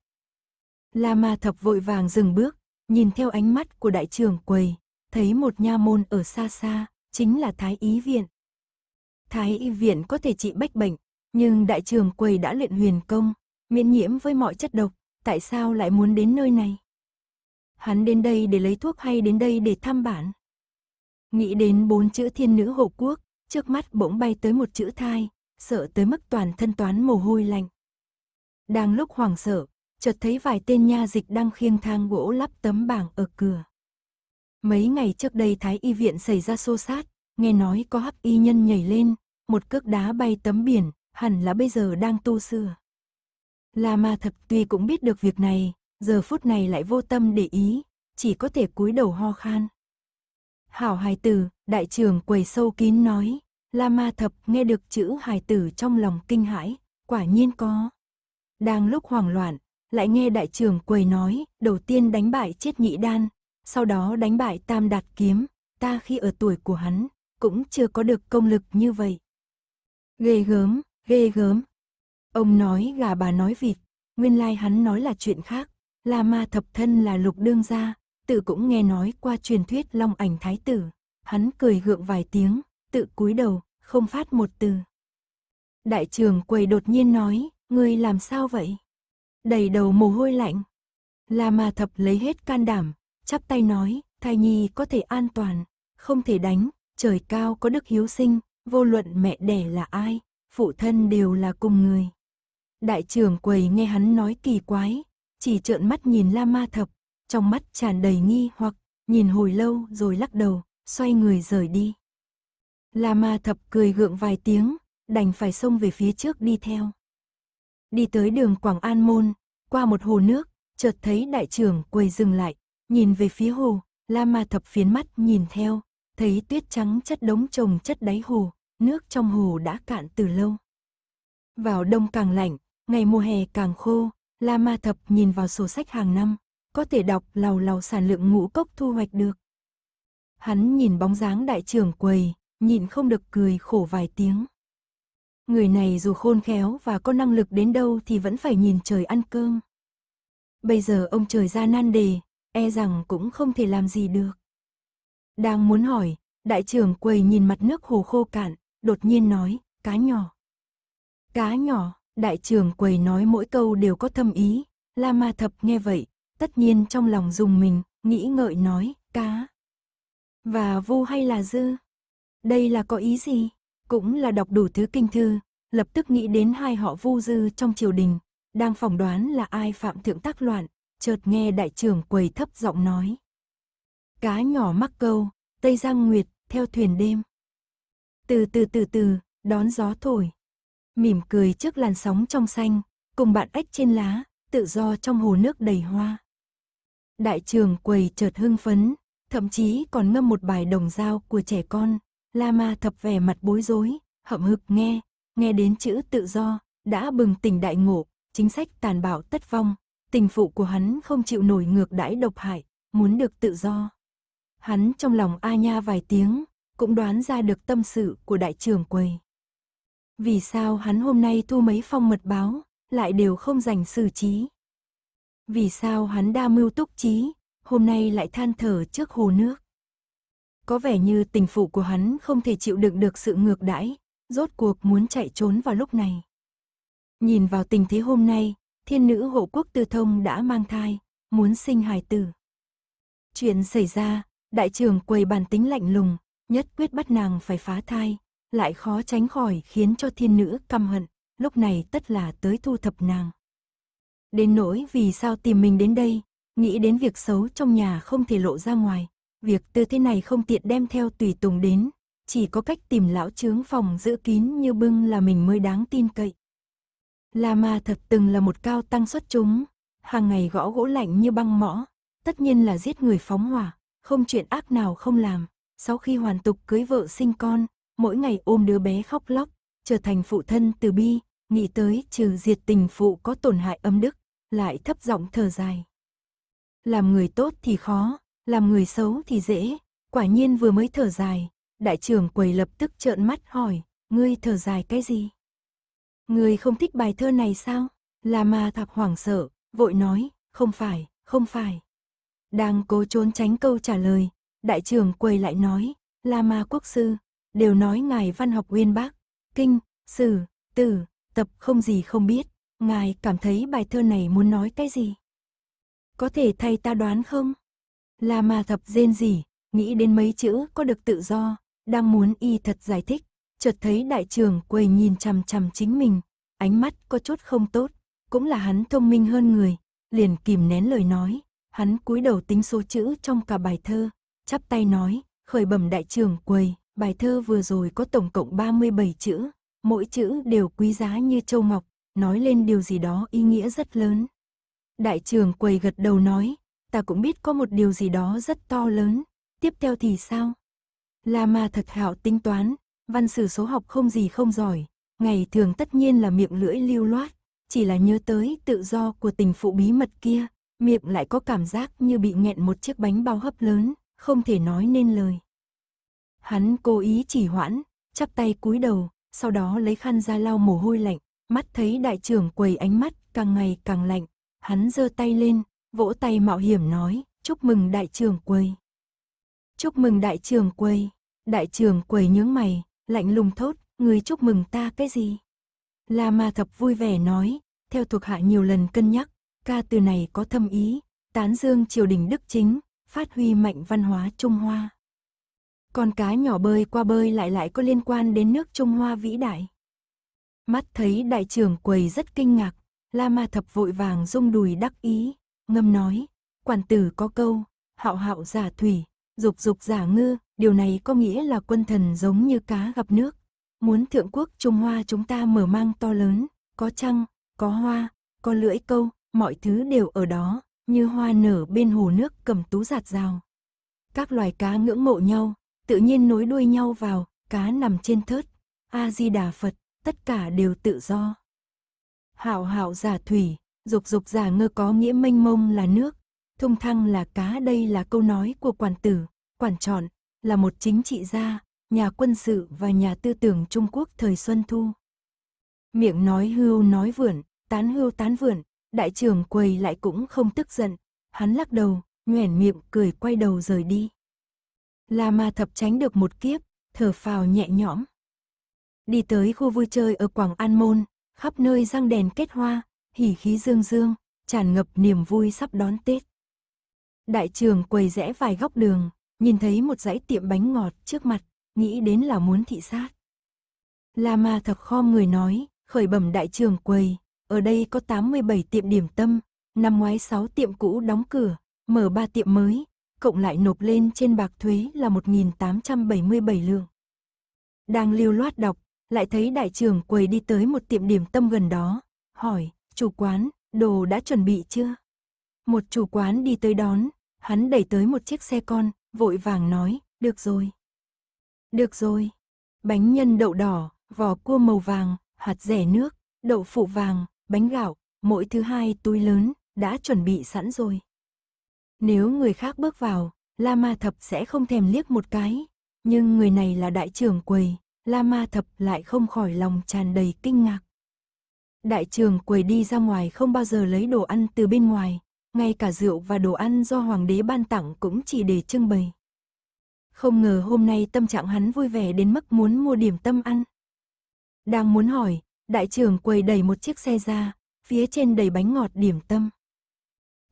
La ma thập vội vàng dừng bước, nhìn theo ánh mắt của đại trưởng quầy, thấy một nha môn ở xa xa, chính là Thái Y Viện. Thái Y Viện có thể trị bách bệnh, nhưng đại trưởng quầy đã luyện huyền công, miễn nhiễm với mọi chất độc, tại sao lại muốn đến nơi này? Hắn đến đây để lấy thuốc hay đến đây để thăm bản? Nghĩ đến bốn chữ thiên nữ hộ quốc, trước mắt bỗng bay tới một chữ thai, sợ tới mức toàn thân toán mồ hôi lạnh. Đang lúc hoàng sợ, chợt thấy vài tên nha dịch đang khiêng thang gỗ lắp tấm bảng ở cửa. Mấy ngày trước đây Thái Y Viện xảy ra xô sát, nghe nói có hắc y nhân nhảy lên, một cước đá bay tấm biển, hẳn là bây giờ đang tu sửa. La Ma Thập tuy cũng biết được việc này, giờ phút này lại vô tâm để ý, chỉ có thể cúi đầu ho khan. Hảo hài tử, đại trưởng quầy sâu kín nói, La Ma Thập nghe được chữ hài tử trong lòng kinh hãi, quả nhiên có. Đang lúc hoảng loạn, lại nghe đại trưởng quầy nói, đầu tiên đánh bại chiết nhị đan, sau đó đánh bại tam đạt kiếm, ta khi ở tuổi của hắn, cũng chưa có được công lực như vậy. Ghê gớm, ghê gớm. Ông nói gà bà nói vịt, nguyên lai hắn nói là chuyện khác, là ma thập thân là lục đương gia, tự cũng nghe nói qua truyền thuyết long ảnh thái tử, hắn cười gượng vài tiếng, tự cúi đầu, không phát một từ. Đại trưởng quầy đột nhiên nói, ngươi làm sao vậy? đầy đầu mồ hôi lạnh. La Ma Thập lấy hết can đảm, chắp tay nói, thai nhi có thể an toàn, không thể đánh, trời cao có đức hiếu sinh, vô luận mẹ đẻ là ai, phụ thân đều là cùng người. Đại trưởng quầy nghe hắn nói kỳ quái, chỉ trợn mắt nhìn La Ma Thập, trong mắt tràn đầy nghi hoặc, nhìn hồi lâu rồi lắc đầu, xoay người rời đi. La Ma Thập cười gượng vài tiếng, đành phải xông về phía trước đi theo đi tới đường Quảng An Môn, qua một hồ nước, chợt thấy đại trưởng quầy dừng lại, nhìn về phía hồ, La Ma thập phiến mắt nhìn theo, thấy tuyết trắng chất đống chồng chất đáy hồ, nước trong hồ đã cạn từ lâu. Vào đông càng lạnh, ngày mùa hè càng khô, La Ma thập nhìn vào sổ sách hàng năm, có thể đọc lầu lầu sản lượng ngũ cốc thu hoạch được. Hắn nhìn bóng dáng đại trưởng quầy, nhìn không được cười khổ vài tiếng người này dù khôn khéo và có năng lực đến đâu thì vẫn phải nhìn trời ăn cơm. Bây giờ ông trời ra nan đề, e rằng cũng không thể làm gì được. Đang muốn hỏi, đại trưởng quầy nhìn mặt nước hồ khô cạn, đột nhiên nói, cá nhỏ. Cá nhỏ, đại trưởng quầy nói mỗi câu đều có thâm ý, La Ma Thập nghe vậy, tất nhiên trong lòng dùng mình, nghĩ ngợi nói, cá. Và vô hay là dư? Đây là có ý gì? cũng là đọc đủ thứ kinh thư, lập tức nghĩ đến hai họ vu dư trong triều đình, đang phỏng đoán là ai phạm thượng tác loạn, chợt nghe đại trưởng quầy thấp giọng nói. Cá nhỏ mắc câu, Tây Giang Nguyệt, theo thuyền đêm. Từ từ từ từ, đón gió thổi. Mỉm cười trước làn sóng trong xanh, cùng bạn ếch trên lá, tự do trong hồ nước đầy hoa. Đại trường quầy chợt hưng phấn, thậm chí còn ngâm một bài đồng dao của trẻ con, Lama thập vẻ mặt bối rối, hậm hực nghe, nghe đến chữ tự do, đã bừng tỉnh đại ngộ, chính sách tàn bạo tất vong, tình phụ của hắn không chịu nổi ngược đãi độc hại, muốn được tự do. Hắn trong lòng a nha vài tiếng, cũng đoán ra được tâm sự của đại trưởng quầy. Vì sao hắn hôm nay thu mấy phong mật báo, lại đều không dành xử trí? Vì sao hắn đa mưu túc trí, hôm nay lại than thở trước hồ nước? Có vẻ như tình phụ của hắn không thể chịu đựng được sự ngược đãi, rốt cuộc muốn chạy trốn vào lúc này. Nhìn vào tình thế hôm nay, thiên nữ hộ quốc tư thông đã mang thai, muốn sinh hài tử. Chuyện xảy ra, đại trưởng quầy bản tính lạnh lùng, nhất quyết bắt nàng phải phá thai, lại khó tránh khỏi khiến cho thiên nữ căm hận, lúc này tất là tới thu thập nàng. Đến nỗi vì sao tìm mình đến đây, nghĩ đến việc xấu trong nhà không thể lộ ra ngoài, việc tư thế này không tiện đem theo tùy tùng đến, chỉ có cách tìm lão trướng phòng giữ kín như bưng là mình mới đáng tin cậy. Lama thật từng là một cao tăng xuất chúng, hàng ngày gõ gỗ lạnh như băng mõ, tất nhiên là giết người phóng hỏa, không chuyện ác nào không làm. Sau khi hoàn tục cưới vợ sinh con, mỗi ngày ôm đứa bé khóc lóc, trở thành phụ thân từ bi, nghĩ tới trừ diệt tình phụ có tổn hại âm đức, lại thấp giọng thở dài. Làm người tốt thì khó, làm người xấu thì dễ, quả nhiên vừa mới thở dài, đại trưởng quầy lập tức trợn mắt hỏi, ngươi thở dài cái gì? Ngươi không thích bài thơ này sao? Là mà thạp hoảng sợ, vội nói, không phải, không phải. Đang cố trốn tránh câu trả lời, đại trưởng quầy lại nói, là mà quốc sư, đều nói ngài văn học uyên bác, kinh, sử, tử, tập không gì không biết, ngài cảm thấy bài thơ này muốn nói cái gì? Có thể thay ta đoán không? La ma thập rên rỉ, nghĩ đến mấy chữ có được tự do, đang muốn y thật giải thích, chợt thấy đại trưởng quầy nhìn chằm chằm chính mình, ánh mắt có chút không tốt, cũng là hắn thông minh hơn người, liền kìm nén lời nói, hắn cúi đầu tính số chữ trong cả bài thơ, chắp tay nói, khởi bẩm đại trưởng quầy, bài thơ vừa rồi có tổng cộng 37 chữ, mỗi chữ đều quý giá như châu ngọc, nói lên điều gì đó ý nghĩa rất lớn. Đại trưởng quầy gật đầu nói, ta cũng biết có một điều gì đó rất to lớn, tiếp theo thì sao? La Ma thật hảo tính toán, văn sử số học không gì không giỏi, ngày thường tất nhiên là miệng lưỡi lưu loát, chỉ là nhớ tới tự do của tình phụ bí mật kia, miệng lại có cảm giác như bị nghẹn một chiếc bánh bao hấp lớn, không thể nói nên lời. Hắn cố ý chỉ hoãn, chắp tay cúi đầu, sau đó lấy khăn ra lau mồ hôi lạnh, mắt thấy đại trưởng quầy ánh mắt càng ngày càng lạnh, hắn giơ tay lên, vỗ tay mạo hiểm nói, chúc mừng đại trưởng quầy. Chúc mừng đại trưởng quầy, đại trưởng quầy nhướng mày, lạnh lùng thốt, người chúc mừng ta cái gì? La ma thập vui vẻ nói, theo thuộc hạ nhiều lần cân nhắc, ca từ này có thâm ý, tán dương triều đình đức chính, phát huy mạnh văn hóa Trung Hoa. Con cá nhỏ bơi qua bơi lại lại có liên quan đến nước Trung Hoa vĩ đại. Mắt thấy đại trưởng quầy rất kinh ngạc, La Ma Thập vội vàng rung đùi đắc ý, ngâm nói, quản tử có câu, hạo hạo giả thủy, dục dục giả ngư, điều này có nghĩa là quân thần giống như cá gặp nước. Muốn thượng quốc Trung Hoa chúng ta mở mang to lớn, có trăng, có hoa, có lưỡi câu, mọi thứ đều ở đó, như hoa nở bên hồ nước cầm tú giạt rào. Các loài cá ngưỡng mộ nhau, tự nhiên nối đuôi nhau vào, cá nằm trên thớt, A-di-đà Phật, tất cả đều tự do. Hạo hạo giả thủy, Dục dục giả ngơ có nghĩa mênh mông là nước, thung thăng là cá đây là câu nói của quản tử, quản trọn, là một chính trị gia, nhà quân sự và nhà tư tưởng Trung Quốc thời Xuân Thu. Miệng nói hưu nói vượn, tán hưu tán vượn, đại trưởng quầy lại cũng không tức giận, hắn lắc đầu, nhoẻn miệng cười quay đầu rời đi. La Ma Thập tránh được một kiếp, thở phào nhẹ nhõm. Đi tới khu vui chơi ở Quảng An Môn, khắp nơi răng đèn kết hoa, hỉ khí dương dương, tràn ngập niềm vui sắp đón Tết. Đại trường quầy rẽ vài góc đường, nhìn thấy một dãy tiệm bánh ngọt trước mặt, nghĩ đến là muốn thị sát. lama thật khom người nói, khởi bẩm đại trường quầy, ở đây có 87 tiệm điểm tâm, năm ngoái 6 tiệm cũ đóng cửa, mở 3 tiệm mới, cộng lại nộp lên trên bạc thuế là 1.877 lượng. Đang lưu loát đọc, lại thấy đại trưởng quầy đi tới một tiệm điểm tâm gần đó, hỏi, chủ quán, đồ đã chuẩn bị chưa? Một chủ quán đi tới đón, hắn đẩy tới một chiếc xe con, vội vàng nói, được rồi. Được rồi. Bánh nhân đậu đỏ, vỏ cua màu vàng, hạt rẻ nước, đậu phụ vàng, bánh gạo, mỗi thứ hai túi lớn, đã chuẩn bị sẵn rồi. Nếu người khác bước vào, lama Thập sẽ không thèm liếc một cái, nhưng người này là đại trưởng quầy, lama Thập lại không khỏi lòng tràn đầy kinh ngạc. Đại trường quầy đi ra ngoài không bao giờ lấy đồ ăn từ bên ngoài, ngay cả rượu và đồ ăn do hoàng đế ban tặng cũng chỉ để trưng bày. Không ngờ hôm nay tâm trạng hắn vui vẻ đến mức muốn mua điểm tâm ăn. Đang muốn hỏi, đại trưởng quầy đẩy một chiếc xe ra, phía trên đầy bánh ngọt điểm tâm.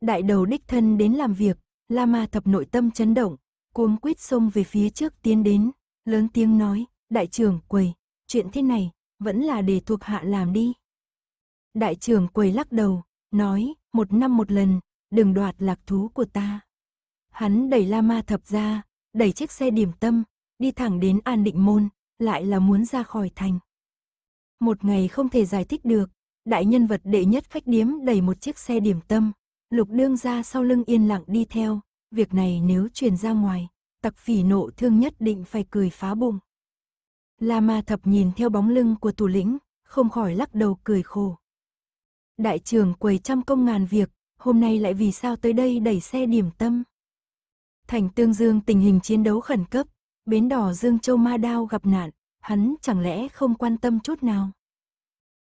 Đại đầu đích thân đến làm việc, lama thập nội tâm chấn động, cuống quýt xông về phía trước tiến đến, lớn tiếng nói, đại trưởng quầy, chuyện thế này, vẫn là để thuộc hạ làm đi. Đại trưởng quầy lắc đầu, nói, một năm một lần, đừng đoạt lạc thú của ta. Hắn đẩy la ma thập ra, đẩy chiếc xe điểm tâm, đi thẳng đến An Định Môn, lại là muốn ra khỏi thành. Một ngày không thể giải thích được, đại nhân vật đệ nhất khách điếm đẩy một chiếc xe điểm tâm, lục đương ra sau lưng yên lặng đi theo, việc này nếu truyền ra ngoài, tặc phỉ nộ thương nhất định phải cười phá bụng. La ma thập nhìn theo bóng lưng của thủ lĩnh, không khỏi lắc đầu cười khổ đại trưởng quầy trăm công ngàn việc, hôm nay lại vì sao tới đây đẩy xe điểm tâm. Thành Tương Dương tình hình chiến đấu khẩn cấp, bến đỏ Dương Châu Ma Đao gặp nạn, hắn chẳng lẽ không quan tâm chút nào.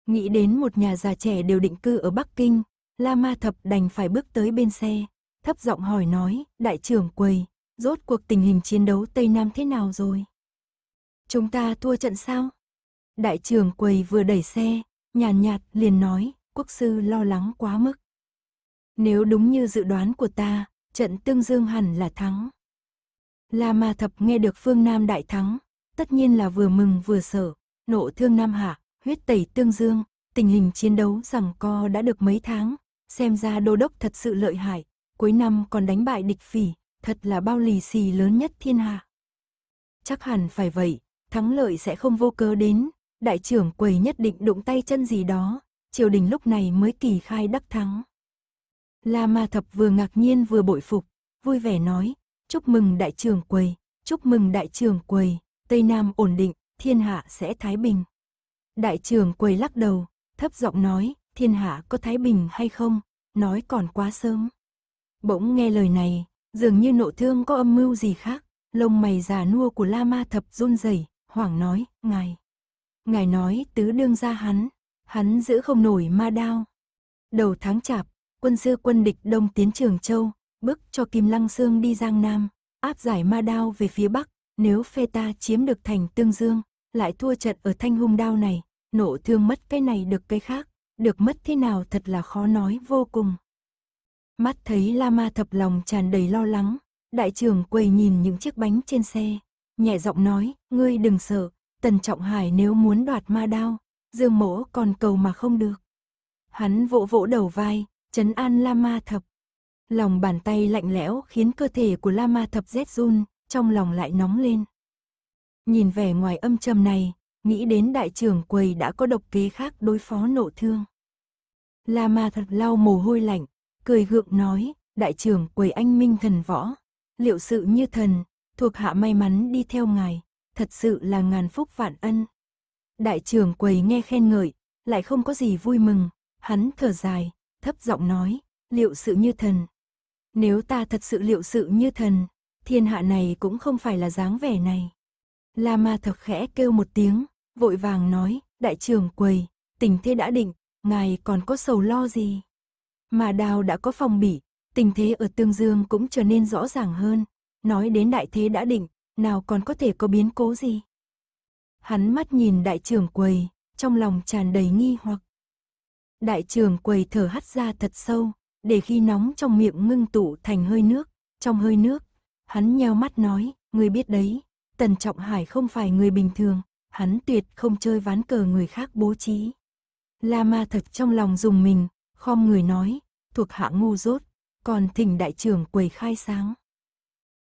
Nghĩ đến một nhà già trẻ đều định cư ở Bắc Kinh, La Ma Thập đành phải bước tới bên xe, thấp giọng hỏi nói, đại trưởng quầy, rốt cuộc tình hình chiến đấu Tây Nam thế nào rồi? Chúng ta thua trận sao? Đại trưởng quầy vừa đẩy xe, nhàn nhạt, nhạt liền nói, quốc sư lo lắng quá mức. Nếu đúng như dự đoán của ta, trận tương dương hẳn là thắng. La Ma Thập nghe được phương Nam đại thắng, tất nhiên là vừa mừng vừa sợ, nộ thương Nam Hạ, huyết tẩy tương dương, tình hình chiến đấu rằng co đã được mấy tháng, xem ra đô đốc thật sự lợi hại, cuối năm còn đánh bại địch phỉ, thật là bao lì xì lớn nhất thiên hạ. Chắc hẳn phải vậy, thắng lợi sẽ không vô cớ đến, đại trưởng quầy nhất định đụng tay chân gì đó, triều đình lúc này mới kỳ khai đắc thắng. La Ma Thập vừa ngạc nhiên vừa bội phục, vui vẻ nói, chúc mừng đại trưởng quầy, chúc mừng đại trưởng quầy, Tây Nam ổn định, thiên hạ sẽ thái bình. Đại trưởng quầy lắc đầu, thấp giọng nói, thiên hạ có thái bình hay không, nói còn quá sớm. Bỗng nghe lời này, dường như nộ thương có âm mưu gì khác, lông mày già nua của La Ma Thập run rẩy, hoảng nói, ngài. Ngài nói tứ đương ra hắn, Hắn giữ không nổi ma đao. Đầu tháng chạp, quân sư quân địch đông tiến Trường Châu, bức cho Kim Lăng Sương đi Giang Nam, áp giải ma đao về phía Bắc, nếu phe ta chiếm được thành Tương Dương, lại thua trận ở thanh hung đao này, nổ thương mất cái này được cái khác, được mất thế nào thật là khó nói vô cùng. Mắt thấy La Ma thập lòng tràn đầy lo lắng, đại trưởng quầy nhìn những chiếc bánh trên xe, nhẹ giọng nói, ngươi đừng sợ, Tần Trọng Hải nếu muốn đoạt ma đao, Dương mỗ còn cầu mà không được. Hắn vỗ vỗ đầu vai, chấn an lama thập. Lòng bàn tay lạnh lẽo khiến cơ thể của lama thập rét run, trong lòng lại nóng lên. Nhìn vẻ ngoài âm trầm này, nghĩ đến đại trưởng quầy đã có độc kế khác đối phó nộ thương. lama thập lau mồ hôi lạnh, cười gượng nói, đại trưởng quầy anh minh thần võ, liệu sự như thần, thuộc hạ may mắn đi theo ngài, thật sự là ngàn phúc vạn ân. Đại trưởng quầy nghe khen ngợi, lại không có gì vui mừng, hắn thở dài, thấp giọng nói, liệu sự như thần. Nếu ta thật sự liệu sự như thần, thiên hạ này cũng không phải là dáng vẻ này. La ma thật khẽ kêu một tiếng, vội vàng nói, đại trưởng quầy, tình thế đã định, ngài còn có sầu lo gì. Mà đào đã có phòng bỉ tình thế ở tương dương cũng trở nên rõ ràng hơn, nói đến đại thế đã định, nào còn có thể có biến cố gì. Hắn mắt nhìn đại trưởng quầy, trong lòng tràn đầy nghi hoặc. Đại trưởng quầy thở hắt ra thật sâu, để khi nóng trong miệng ngưng tụ thành hơi nước. Trong hơi nước, hắn nheo mắt nói, người biết đấy, Tần Trọng Hải không phải người bình thường, hắn tuyệt không chơi ván cờ người khác bố trí. La ma thật trong lòng dùng mình, khom người nói, thuộc hạ ngu dốt, còn thỉnh đại trưởng quầy khai sáng.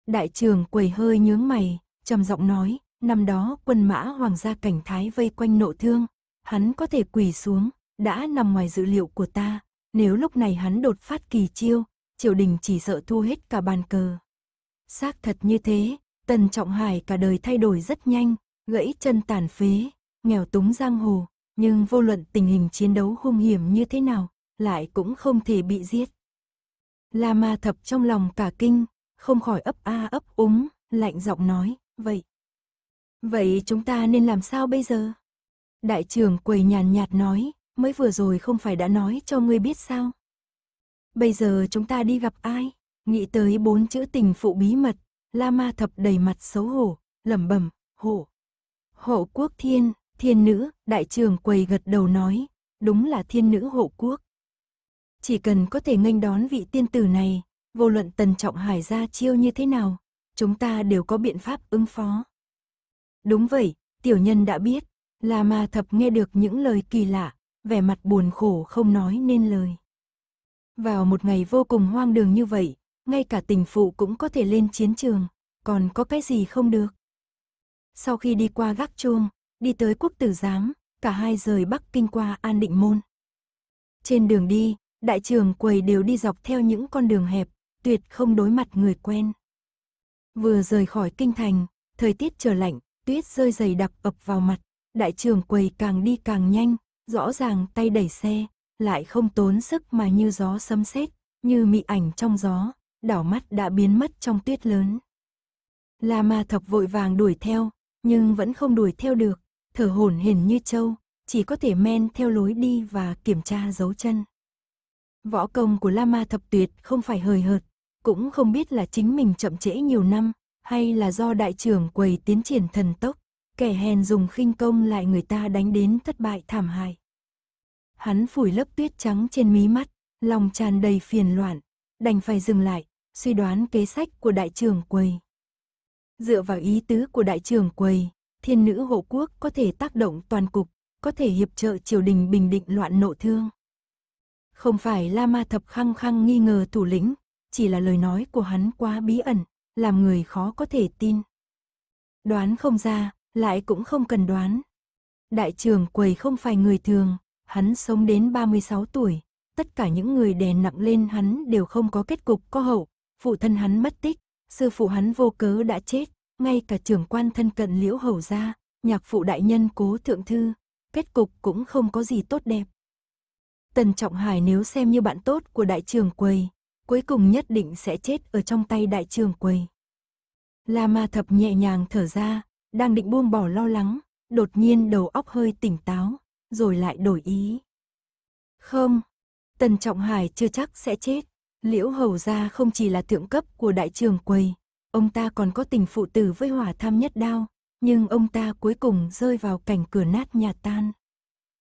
Đại trưởng quầy hơi nhướng mày, trầm giọng nói, Năm đó quân mã hoàng gia cảnh thái vây quanh nộ thương, hắn có thể quỳ xuống, đã nằm ngoài dự liệu của ta, nếu lúc này hắn đột phát kỳ chiêu, triều đình chỉ sợ thua hết cả bàn cờ. Xác thật như thế, Tần Trọng Hải cả đời thay đổi rất nhanh, gãy chân tàn phế, nghèo túng giang hồ, nhưng vô luận tình hình chiến đấu hung hiểm như thế nào, lại cũng không thể bị giết. La Ma Thập trong lòng cả kinh, không khỏi ấp a ấp úng, lạnh giọng nói, vậy, Vậy chúng ta nên làm sao bây giờ? Đại trưởng quầy nhàn nhạt nói, mới vừa rồi không phải đã nói cho ngươi biết sao? Bây giờ chúng ta đi gặp ai? Nghĩ tới bốn chữ tình phụ bí mật, La Ma Thập đầy mặt xấu hổ, lẩm bẩm, hổ. Hộ quốc thiên, thiên nữ, đại trưởng quầy gật đầu nói, đúng là thiên nữ hộ quốc. Chỉ cần có thể nghênh đón vị tiên tử này, vô luận tần trọng hải ra chiêu như thế nào, chúng ta đều có biện pháp ứng phó. Đúng vậy, tiểu nhân đã biết. La ma thập nghe được những lời kỳ lạ, vẻ mặt buồn khổ không nói nên lời. Vào một ngày vô cùng hoang đường như vậy, ngay cả tình phụ cũng có thể lên chiến trường, còn có cái gì không được. Sau khi đi qua gác chuông, đi tới quốc tử giám, cả hai rời Bắc Kinh qua An Định Môn. Trên đường đi, đại trường quầy đều đi dọc theo những con đường hẹp, tuyệt không đối mặt người quen. Vừa rời khỏi kinh thành, thời tiết trở lạnh, tuyết rơi dày đặc ập vào mặt, đại trưởng quầy càng đi càng nhanh, rõ ràng tay đẩy xe, lại không tốn sức mà như gió sấm sét, như mị ảnh trong gió, đảo mắt đã biến mất trong tuyết lớn. La Ma Thập vội vàng đuổi theo, nhưng vẫn không đuổi theo được, thở hổn hển như trâu, chỉ có thể men theo lối đi và kiểm tra dấu chân. Võ công của La Ma Thập Tuyệt không phải hời hợt, cũng không biết là chính mình chậm trễ nhiều năm, hay là do đại trưởng quầy tiến triển thần tốc, kẻ hèn dùng khinh công lại người ta đánh đến thất bại thảm hại. Hắn phủi lớp tuyết trắng trên mí mắt, lòng tràn đầy phiền loạn, đành phải dừng lại, suy đoán kế sách của đại trưởng quầy. Dựa vào ý tứ của đại trưởng quầy, thiên nữ hộ quốc có thể tác động toàn cục, có thể hiệp trợ triều đình bình định loạn nộ thương. Không phải La Ma Thập khăng khăng nghi ngờ thủ lĩnh, chỉ là lời nói của hắn quá bí ẩn, làm người khó có thể tin. Đoán không ra, lại cũng không cần đoán. Đại trưởng quầy không phải người thường, hắn sống đến 36 tuổi, tất cả những người đè nặng lên hắn đều không có kết cục có hậu, phụ thân hắn mất tích, sư phụ hắn vô cớ đã chết, ngay cả trưởng quan thân cận liễu hầu gia, nhạc phụ đại nhân cố thượng thư, kết cục cũng không có gì tốt đẹp. Tần Trọng Hải nếu xem như bạn tốt của đại trưởng quầy, cuối cùng nhất định sẽ chết ở trong tay đại trường quầy. La ma thập nhẹ nhàng thở ra, đang định buông bỏ lo lắng, đột nhiên đầu óc hơi tỉnh táo, rồi lại đổi ý. Không, Tần Trọng Hải chưa chắc sẽ chết. Liễu Hầu Gia không chỉ là thượng cấp của đại trường quầy, ông ta còn có tình phụ tử với hỏa tham nhất đao, nhưng ông ta cuối cùng rơi vào cảnh cửa nát nhà tan.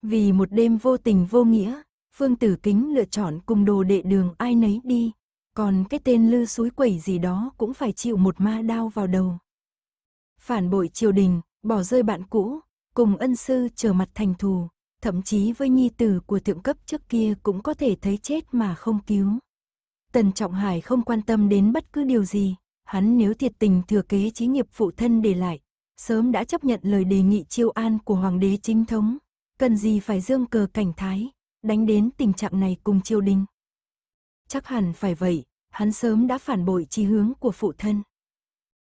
Vì một đêm vô tình vô nghĩa, Phương Tử Kính lựa chọn cùng đồ đệ đường ai nấy đi. Còn cái tên lư suối quẩy gì đó cũng phải chịu một ma đao vào đầu. Phản bội triều đình, bỏ rơi bạn cũ, cùng ân sư trở mặt thành thù, thậm chí với nhi tử của thượng cấp trước kia cũng có thể thấy chết mà không cứu. Tần Trọng Hải không quan tâm đến bất cứ điều gì, hắn nếu thiệt tình thừa kế trí nghiệp phụ thân để lại, sớm đã chấp nhận lời đề nghị chiêu an của hoàng đế chính thống, cần gì phải dương cờ cảnh thái đánh đến tình trạng này cùng triều đình. Chắc hẳn phải vậy, hắn sớm đã phản bội chí hướng của phụ thân.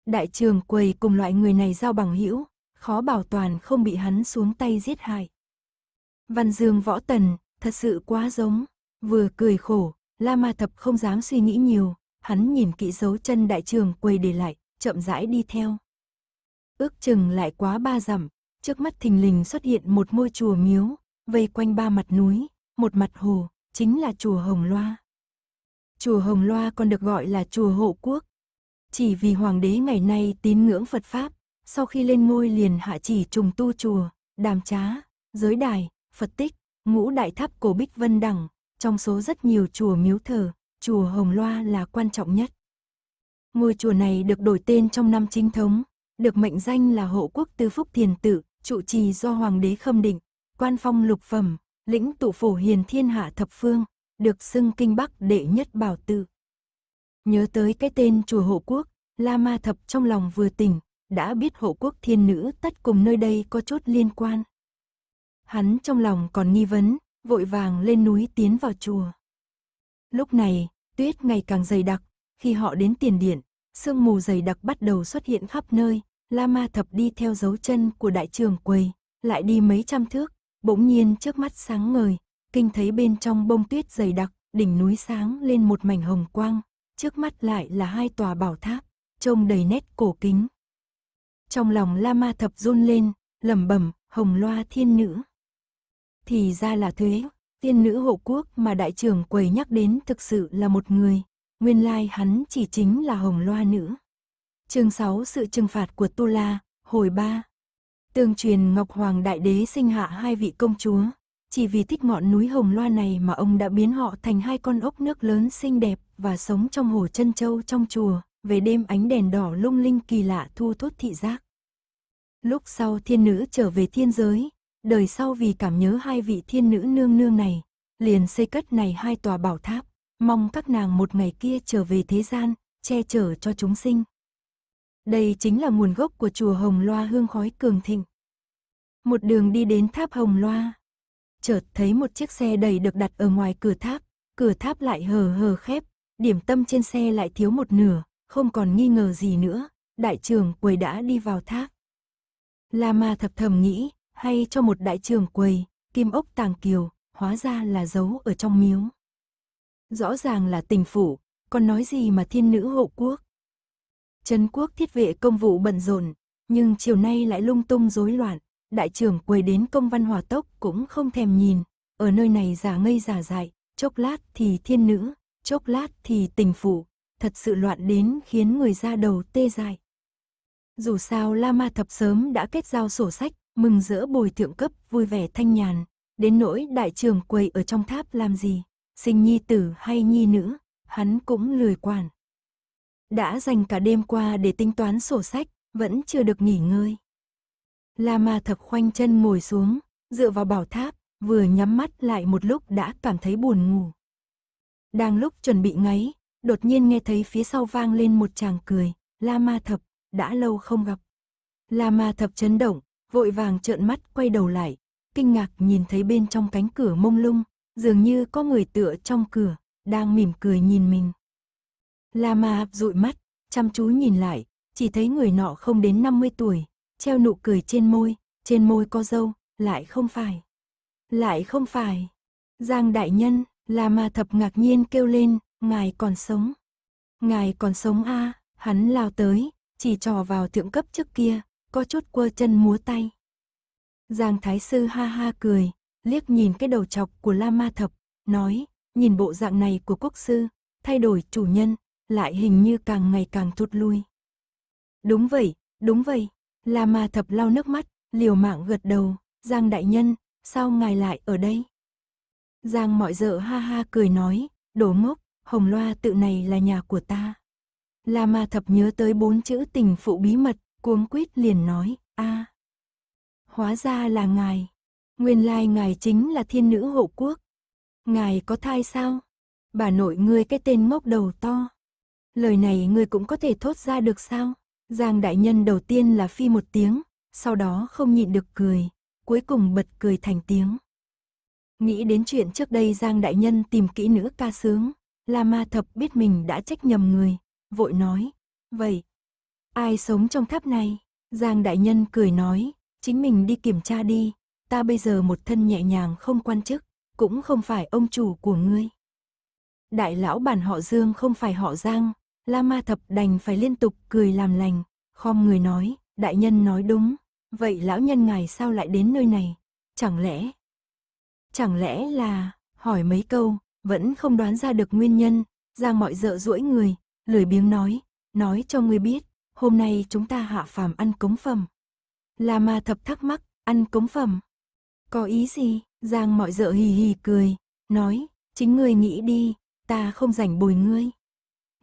Đại trường quầy cùng loại người này giao bằng hữu, khó bảo toàn không bị hắn xuống tay giết hại. Văn Dương Võ Tần, thật sự quá giống, vừa cười khổ, La Ma Thập không dám suy nghĩ nhiều, hắn nhìn kỹ dấu chân đại trường quầy để lại, chậm rãi đi theo. Ước chừng lại quá ba dặm, trước mắt thình lình xuất hiện một ngôi chùa miếu, vây quanh ba mặt núi, một mặt hồ, chính là chùa Hồng Loa. Chùa Hồng Loa còn được gọi là chùa Hộ Quốc. Chỉ vì hoàng đế ngày nay tín ngưỡng Phật Pháp, sau khi lên ngôi liền hạ chỉ trùng tu chùa, đàm trá, giới đài, Phật tích, ngũ đại tháp cổ Bích Vân Đẳng, trong số rất nhiều chùa miếu thờ, chùa Hồng Loa là quan trọng nhất. Ngôi chùa này được đổi tên trong năm chính thống, được mệnh danh là Hộ Quốc Tư Phúc Thiền Tự, trụ trì do Hoàng đế khâm định, quan phong lục phẩm, lĩnh tụ phổ hiền thiên hạ thập phương, được xưng kinh bắc đệ nhất bảo tự. Nhớ tới cái tên chùa hộ quốc, La Ma Thập trong lòng vừa tỉnh, đã biết hộ quốc thiên nữ tất cùng nơi đây có chốt liên quan. Hắn trong lòng còn nghi vấn, vội vàng lên núi tiến vào chùa. Lúc này, tuyết ngày càng dày đặc, khi họ đến tiền điện, sương mù dày đặc bắt đầu xuất hiện khắp nơi, La Ma Thập đi theo dấu chân của đại trường quầy, lại đi mấy trăm thước, Bỗng nhiên trước mắt sáng ngời, kinh thấy bên trong bông tuyết dày đặc, đỉnh núi sáng lên một mảnh hồng quang, trước mắt lại là hai tòa bảo tháp, trông đầy nét cổ kính. Trong lòng La Ma Thập run lên, lẩm bẩm, hồng loa thiên nữ. Thì ra là thuế, tiên nữ hộ quốc mà đại trưởng quầy nhắc đến thực sự là một người, nguyên lai hắn chỉ chính là hồng loa nữ. Chương 6 Sự trừng phạt của Tu La, hồi 3 Tương truyền Ngọc Hoàng Đại Đế sinh hạ hai vị công chúa, chỉ vì thích ngọn núi hồng loa này mà ông đã biến họ thành hai con ốc nước lớn xinh đẹp và sống trong hồ chân châu trong chùa, về đêm ánh đèn đỏ lung linh kỳ lạ thu hút thị giác. Lúc sau thiên nữ trở về thiên giới, đời sau vì cảm nhớ hai vị thiên nữ nương nương này, liền xây cất này hai tòa bảo tháp, mong các nàng một ngày kia trở về thế gian, che chở cho chúng sinh. Đây chính là nguồn gốc của chùa Hồng Loa hương khói cường thịnh. Một đường đi đến tháp Hồng Loa, chợt thấy một chiếc xe đầy được đặt ở ngoài cửa tháp, cửa tháp lại hờ hờ khép, điểm tâm trên xe lại thiếu một nửa, không còn nghi ngờ gì nữa, đại trưởng quầy đã đi vào tháp. La Ma thập thầm nghĩ, hay cho một đại trưởng quầy, kim ốc tàng kiều, hóa ra là giấu ở trong miếu. Rõ ràng là tình phủ, còn nói gì mà thiên nữ hộ quốc. Trấn quốc thiết vệ công vụ bận rộn, nhưng chiều nay lại lung tung rối loạn, đại trưởng quầy đến công văn hòa tốc cũng không thèm nhìn, ở nơi này giả ngây giả dại, chốc lát thì thiên nữ, chốc lát thì tình phụ, thật sự loạn đến khiến người ra đầu tê dại. Dù sao lama thập sớm đã kết giao sổ sách, mừng rỡ bồi thượng cấp, vui vẻ thanh nhàn, đến nỗi đại trưởng quầy ở trong tháp làm gì, sinh nhi tử hay nhi nữ, hắn cũng lười quản đã dành cả đêm qua để tính toán sổ sách, vẫn chưa được nghỉ ngơi. La Ma Thập khoanh chân ngồi xuống, dựa vào bảo tháp, vừa nhắm mắt lại một lúc đã cảm thấy buồn ngủ. Đang lúc chuẩn bị ngáy, đột nhiên nghe thấy phía sau vang lên một chàng cười, La Ma Thập, đã lâu không gặp. La Ma Thập chấn động, vội vàng trợn mắt quay đầu lại, kinh ngạc nhìn thấy bên trong cánh cửa mông lung, dường như có người tựa trong cửa, đang mỉm cười nhìn mình. Lama Ma dụi mắt, chăm chú nhìn lại, chỉ thấy người nọ không đến 50 tuổi, treo nụ cười trên môi, trên môi có dâu, lại không phải. Lại không phải. Giang đại nhân, Lama thập ngạc nhiên kêu lên, ngài còn sống. Ngài còn sống a à, hắn lao tới, chỉ trò vào thượng cấp trước kia, có chút quơ chân múa tay. Giang Thái Sư ha ha cười, liếc nhìn cái đầu chọc của Lama Thập, nói, nhìn bộ dạng này của quốc sư, thay đổi chủ nhân, lại hình như càng ngày càng thụt lui. Đúng vậy, đúng vậy, là mà thập lau nước mắt, liều mạng gật đầu, Giang đại nhân, sao ngài lại ở đây? Giang mọi dợ ha ha cười nói, đồ ngốc, hồng loa tự này là nhà của ta. La ma thập nhớ tới bốn chữ tình phụ bí mật, cuống quýt liền nói, a Hóa ra là ngài. Nguyên lai ngài chính là thiên nữ hộ quốc. Ngài có thai sao? Bà nội ngươi cái tên ngốc đầu to lời này ngươi cũng có thể thốt ra được sao? Giang đại nhân đầu tiên là phi một tiếng, sau đó không nhịn được cười, cuối cùng bật cười thành tiếng. Nghĩ đến chuyện trước đây Giang đại nhân tìm kỹ nữ ca sướng, La Ma Thập biết mình đã trách nhầm người, vội nói, vậy, ai sống trong tháp này? Giang đại nhân cười nói, chính mình đi kiểm tra đi, ta bây giờ một thân nhẹ nhàng không quan chức, cũng không phải ông chủ của ngươi. Đại lão bản họ Dương không phải họ Giang, La Ma Thập đành phải liên tục cười làm lành, khom người nói, đại nhân nói đúng, vậy lão nhân ngài sao lại đến nơi này, chẳng lẽ? Chẳng lẽ là, hỏi mấy câu, vẫn không đoán ra được nguyên nhân, Giang mọi dợ duỗi người, lười biếng nói, nói cho người biết, hôm nay chúng ta hạ phàm ăn cống phẩm. La Ma Thập thắc mắc, ăn cống phẩm? Có ý gì? Giang mọi dợ hì hì cười, nói, chính người nghĩ đi, ta không rảnh bồi ngươi.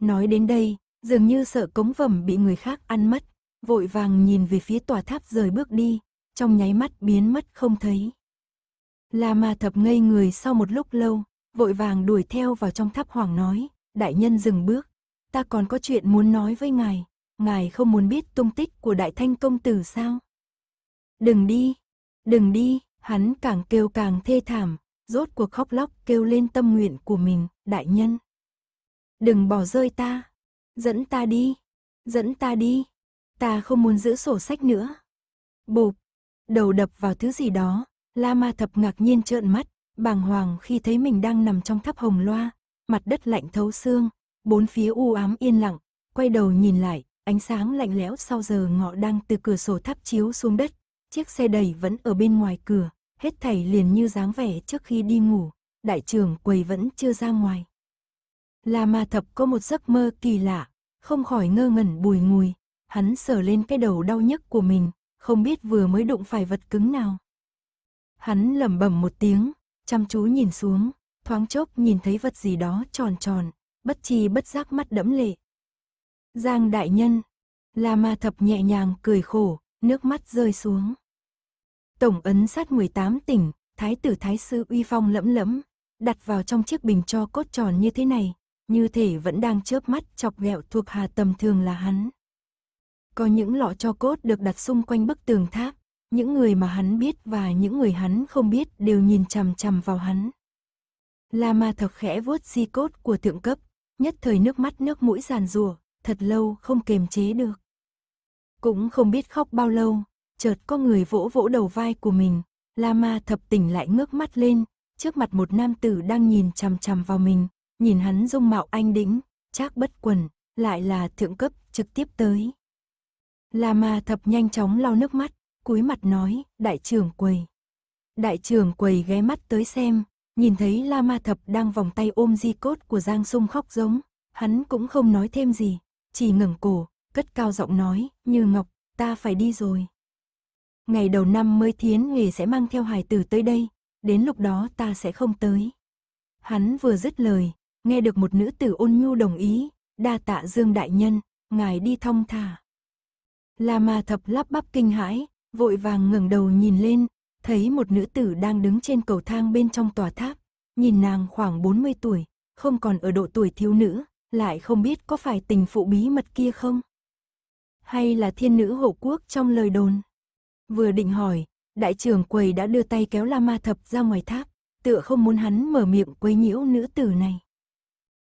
Nói đến đây, dường như sợ cống phẩm bị người khác ăn mất, vội vàng nhìn về phía tòa tháp rời bước đi, trong nháy mắt biến mất không thấy. La ma thập ngây người sau một lúc lâu, vội vàng đuổi theo vào trong tháp hoàng nói, đại nhân dừng bước, ta còn có chuyện muốn nói với ngài, ngài không muốn biết tung tích của đại thanh công tử sao? Đừng đi, đừng đi, hắn càng kêu càng thê thảm, rốt cuộc khóc lóc kêu lên tâm nguyện của mình, đại nhân đừng bỏ rơi ta, dẫn ta đi, dẫn ta đi, ta không muốn giữ sổ sách nữa. Bộp, đầu đập vào thứ gì đó, La Ma Thập ngạc nhiên trợn mắt, bàng hoàng khi thấy mình đang nằm trong tháp hồng loa, mặt đất lạnh thấu xương, bốn phía u ám yên lặng, quay đầu nhìn lại, ánh sáng lạnh lẽo sau giờ ngọ đang từ cửa sổ tháp chiếu xuống đất, chiếc xe đẩy vẫn ở bên ngoài cửa, hết thảy liền như dáng vẻ trước khi đi ngủ, đại trưởng quầy vẫn chưa ra ngoài. La Ma Thập có một giấc mơ kỳ lạ, không khỏi ngơ ngẩn bùi ngùi, hắn sờ lên cái đầu đau nhức của mình, không biết vừa mới đụng phải vật cứng nào. Hắn lẩm bẩm một tiếng, chăm chú nhìn xuống, thoáng chốc nhìn thấy vật gì đó tròn tròn, bất chi bất giác mắt đẫm lệ. Giang đại nhân, La Ma Thập nhẹ nhàng cười khổ, nước mắt rơi xuống. Tổng ấn sát 18 tỉnh, thái tử thái sư uy phong lẫm lẫm, đặt vào trong chiếc bình cho cốt tròn như thế này, như thể vẫn đang chớp mắt chọc ghẹo thuộc hà tầm thường là hắn. Có những lọ cho cốt được đặt xung quanh bức tường tháp, những người mà hắn biết và những người hắn không biết đều nhìn chằm chằm vào hắn. La ma thật khẽ vuốt di cốt của thượng cấp, nhất thời nước mắt nước mũi giàn rùa, thật lâu không kềm chế được. Cũng không biết khóc bao lâu, chợt có người vỗ vỗ đầu vai của mình, La ma thập tỉnh lại ngước mắt lên, trước mặt một nam tử đang nhìn chằm chằm vào mình, nhìn hắn dung mạo anh đĩnh, trác bất quần, lại là thượng cấp, trực tiếp tới. Lama thập nhanh chóng lau nước mắt, cúi mặt nói, đại trưởng quầy. Đại trưởng quầy ghé mắt tới xem, nhìn thấy Lama thập đang vòng tay ôm di cốt của Giang Sung khóc giống, hắn cũng không nói thêm gì, chỉ ngẩng cổ, cất cao giọng nói, như ngọc, ta phải đi rồi. Ngày đầu năm mới thiến nghề sẽ mang theo hài tử tới đây, đến lúc đó ta sẽ không tới. Hắn vừa dứt lời, Nghe được một nữ tử ôn nhu đồng ý, đa tạ Dương Đại Nhân, ngài đi thong thả. La ma thập lắp bắp kinh hãi, vội vàng ngẩng đầu nhìn lên, thấy một nữ tử đang đứng trên cầu thang bên trong tòa tháp, nhìn nàng khoảng 40 tuổi, không còn ở độ tuổi thiếu nữ, lại không biết có phải tình phụ bí mật kia không? Hay là thiên nữ hộ quốc trong lời đồn? Vừa định hỏi, đại trưởng quầy đã đưa tay kéo La Ma Thập ra ngoài tháp, tựa không muốn hắn mở miệng quấy nhiễu nữ tử này.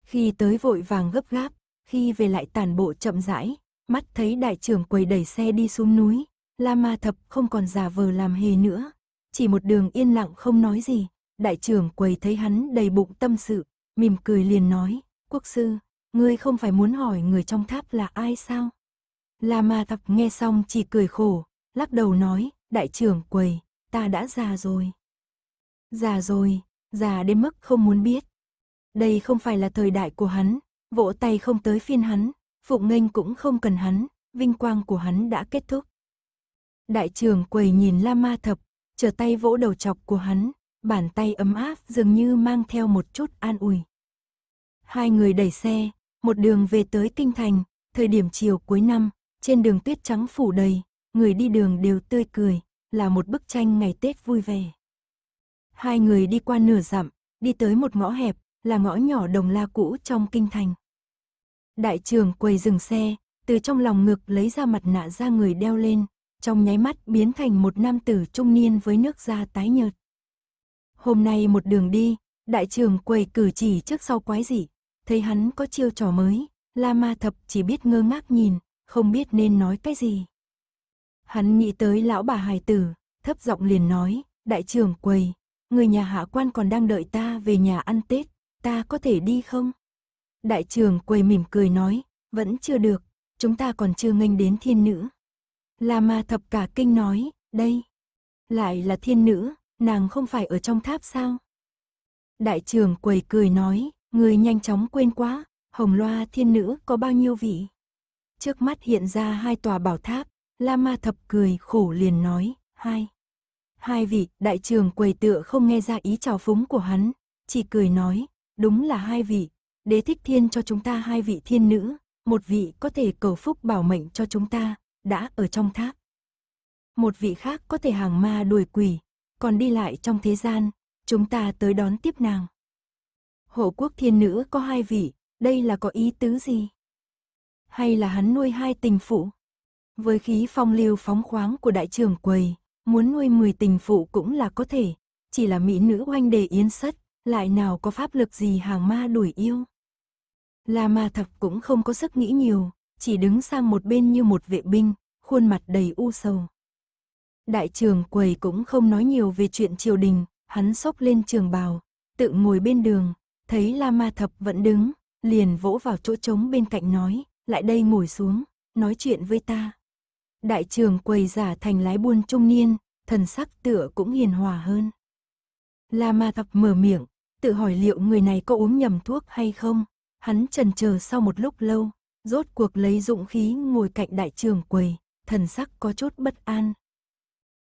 Khi tới vội vàng gấp gáp, khi về lại tàn bộ chậm rãi, mắt thấy đại trưởng quầy đẩy xe đi xuống núi, lama Thập không còn giả vờ làm hề nữa. Chỉ một đường yên lặng không nói gì, đại trưởng quầy thấy hắn đầy bụng tâm sự, mỉm cười liền nói, quốc sư, ngươi không phải muốn hỏi người trong tháp là ai sao? lama Thập nghe xong chỉ cười khổ, lắc đầu nói, đại trưởng quầy, ta đã già rồi. Già rồi, già đến mức không muốn biết. Đây không phải là thời đại của hắn, vỗ tay không tới phiên hắn, phụng nghênh cũng không cần hắn, vinh quang của hắn đã kết thúc. Đại trưởng quầy nhìn La Ma Thập, trở tay vỗ đầu chọc của hắn, bàn tay ấm áp dường như mang theo một chút an ủi. Hai người đẩy xe, một đường về tới kinh thành, thời điểm chiều cuối năm, trên đường tuyết trắng phủ đầy, người đi đường đều tươi cười, là một bức tranh ngày Tết vui vẻ. Hai người đi qua nửa dặm, đi tới một ngõ hẹp, là ngõ nhỏ Đồng La cũ trong kinh thành. Đại trưởng quầy dừng xe, từ trong lòng ngực lấy ra mặt nạ ra người đeo lên, trong nháy mắt biến thành một nam tử trung niên với nước da tái nhợt. Hôm nay một đường đi, đại trưởng quầy cử chỉ trước sau quái dị, thấy hắn có chiêu trò mới, La Ma Thập chỉ biết ngơ ngác nhìn, không biết nên nói cái gì. Hắn nghĩ tới lão bà hài tử, thấp giọng liền nói, đại trưởng quầy, người nhà hạ quan còn đang đợi ta về nhà ăn Tết, ta có thể đi không? Đại trưởng quầy mỉm cười nói, vẫn chưa được, chúng ta còn chưa nghênh đến thiên nữ. La ma thập cả kinh nói, đây, lại là thiên nữ, nàng không phải ở trong tháp sao? Đại trưởng quầy cười nói, người nhanh chóng quên quá, hồng loa thiên nữ có bao nhiêu vị? Trước mắt hiện ra hai tòa bảo tháp, La ma thập cười khổ liền nói, hai. Hai vị, đại trưởng quầy tựa không nghe ra ý trào phúng của hắn, chỉ cười nói, Đúng là hai vị, đế thích thiên cho chúng ta hai vị thiên nữ, một vị có thể cầu phúc bảo mệnh cho chúng ta, đã ở trong tháp. Một vị khác có thể hàng ma đuổi quỷ, còn đi lại trong thế gian, chúng ta tới đón tiếp nàng. Hộ quốc thiên nữ có hai vị, đây là có ý tứ gì? Hay là hắn nuôi hai tình phụ? Với khí phong lưu phóng khoáng của đại trưởng quầy, muốn nuôi mười tình phụ cũng là có thể, chỉ là mỹ nữ oanh đề yến sất, lại nào có pháp lực gì hàng ma đuổi yêu. Là ma thập cũng không có sức nghĩ nhiều, chỉ đứng sang một bên như một vệ binh, khuôn mặt đầy u sầu. Đại trưởng quầy cũng không nói nhiều về chuyện triều đình, hắn xốc lên trường bào, tự ngồi bên đường, thấy La Ma Thập vẫn đứng, liền vỗ vào chỗ trống bên cạnh nói, lại đây ngồi xuống, nói chuyện với ta. Đại trưởng quầy giả thành lái buôn trung niên, thần sắc tựa cũng hiền hòa hơn. La Ma Thập mở miệng, tự hỏi liệu người này có uống nhầm thuốc hay không. Hắn trần chờ sau một lúc lâu, rốt cuộc lấy dụng khí ngồi cạnh đại trường quầy, thần sắc có chút bất an.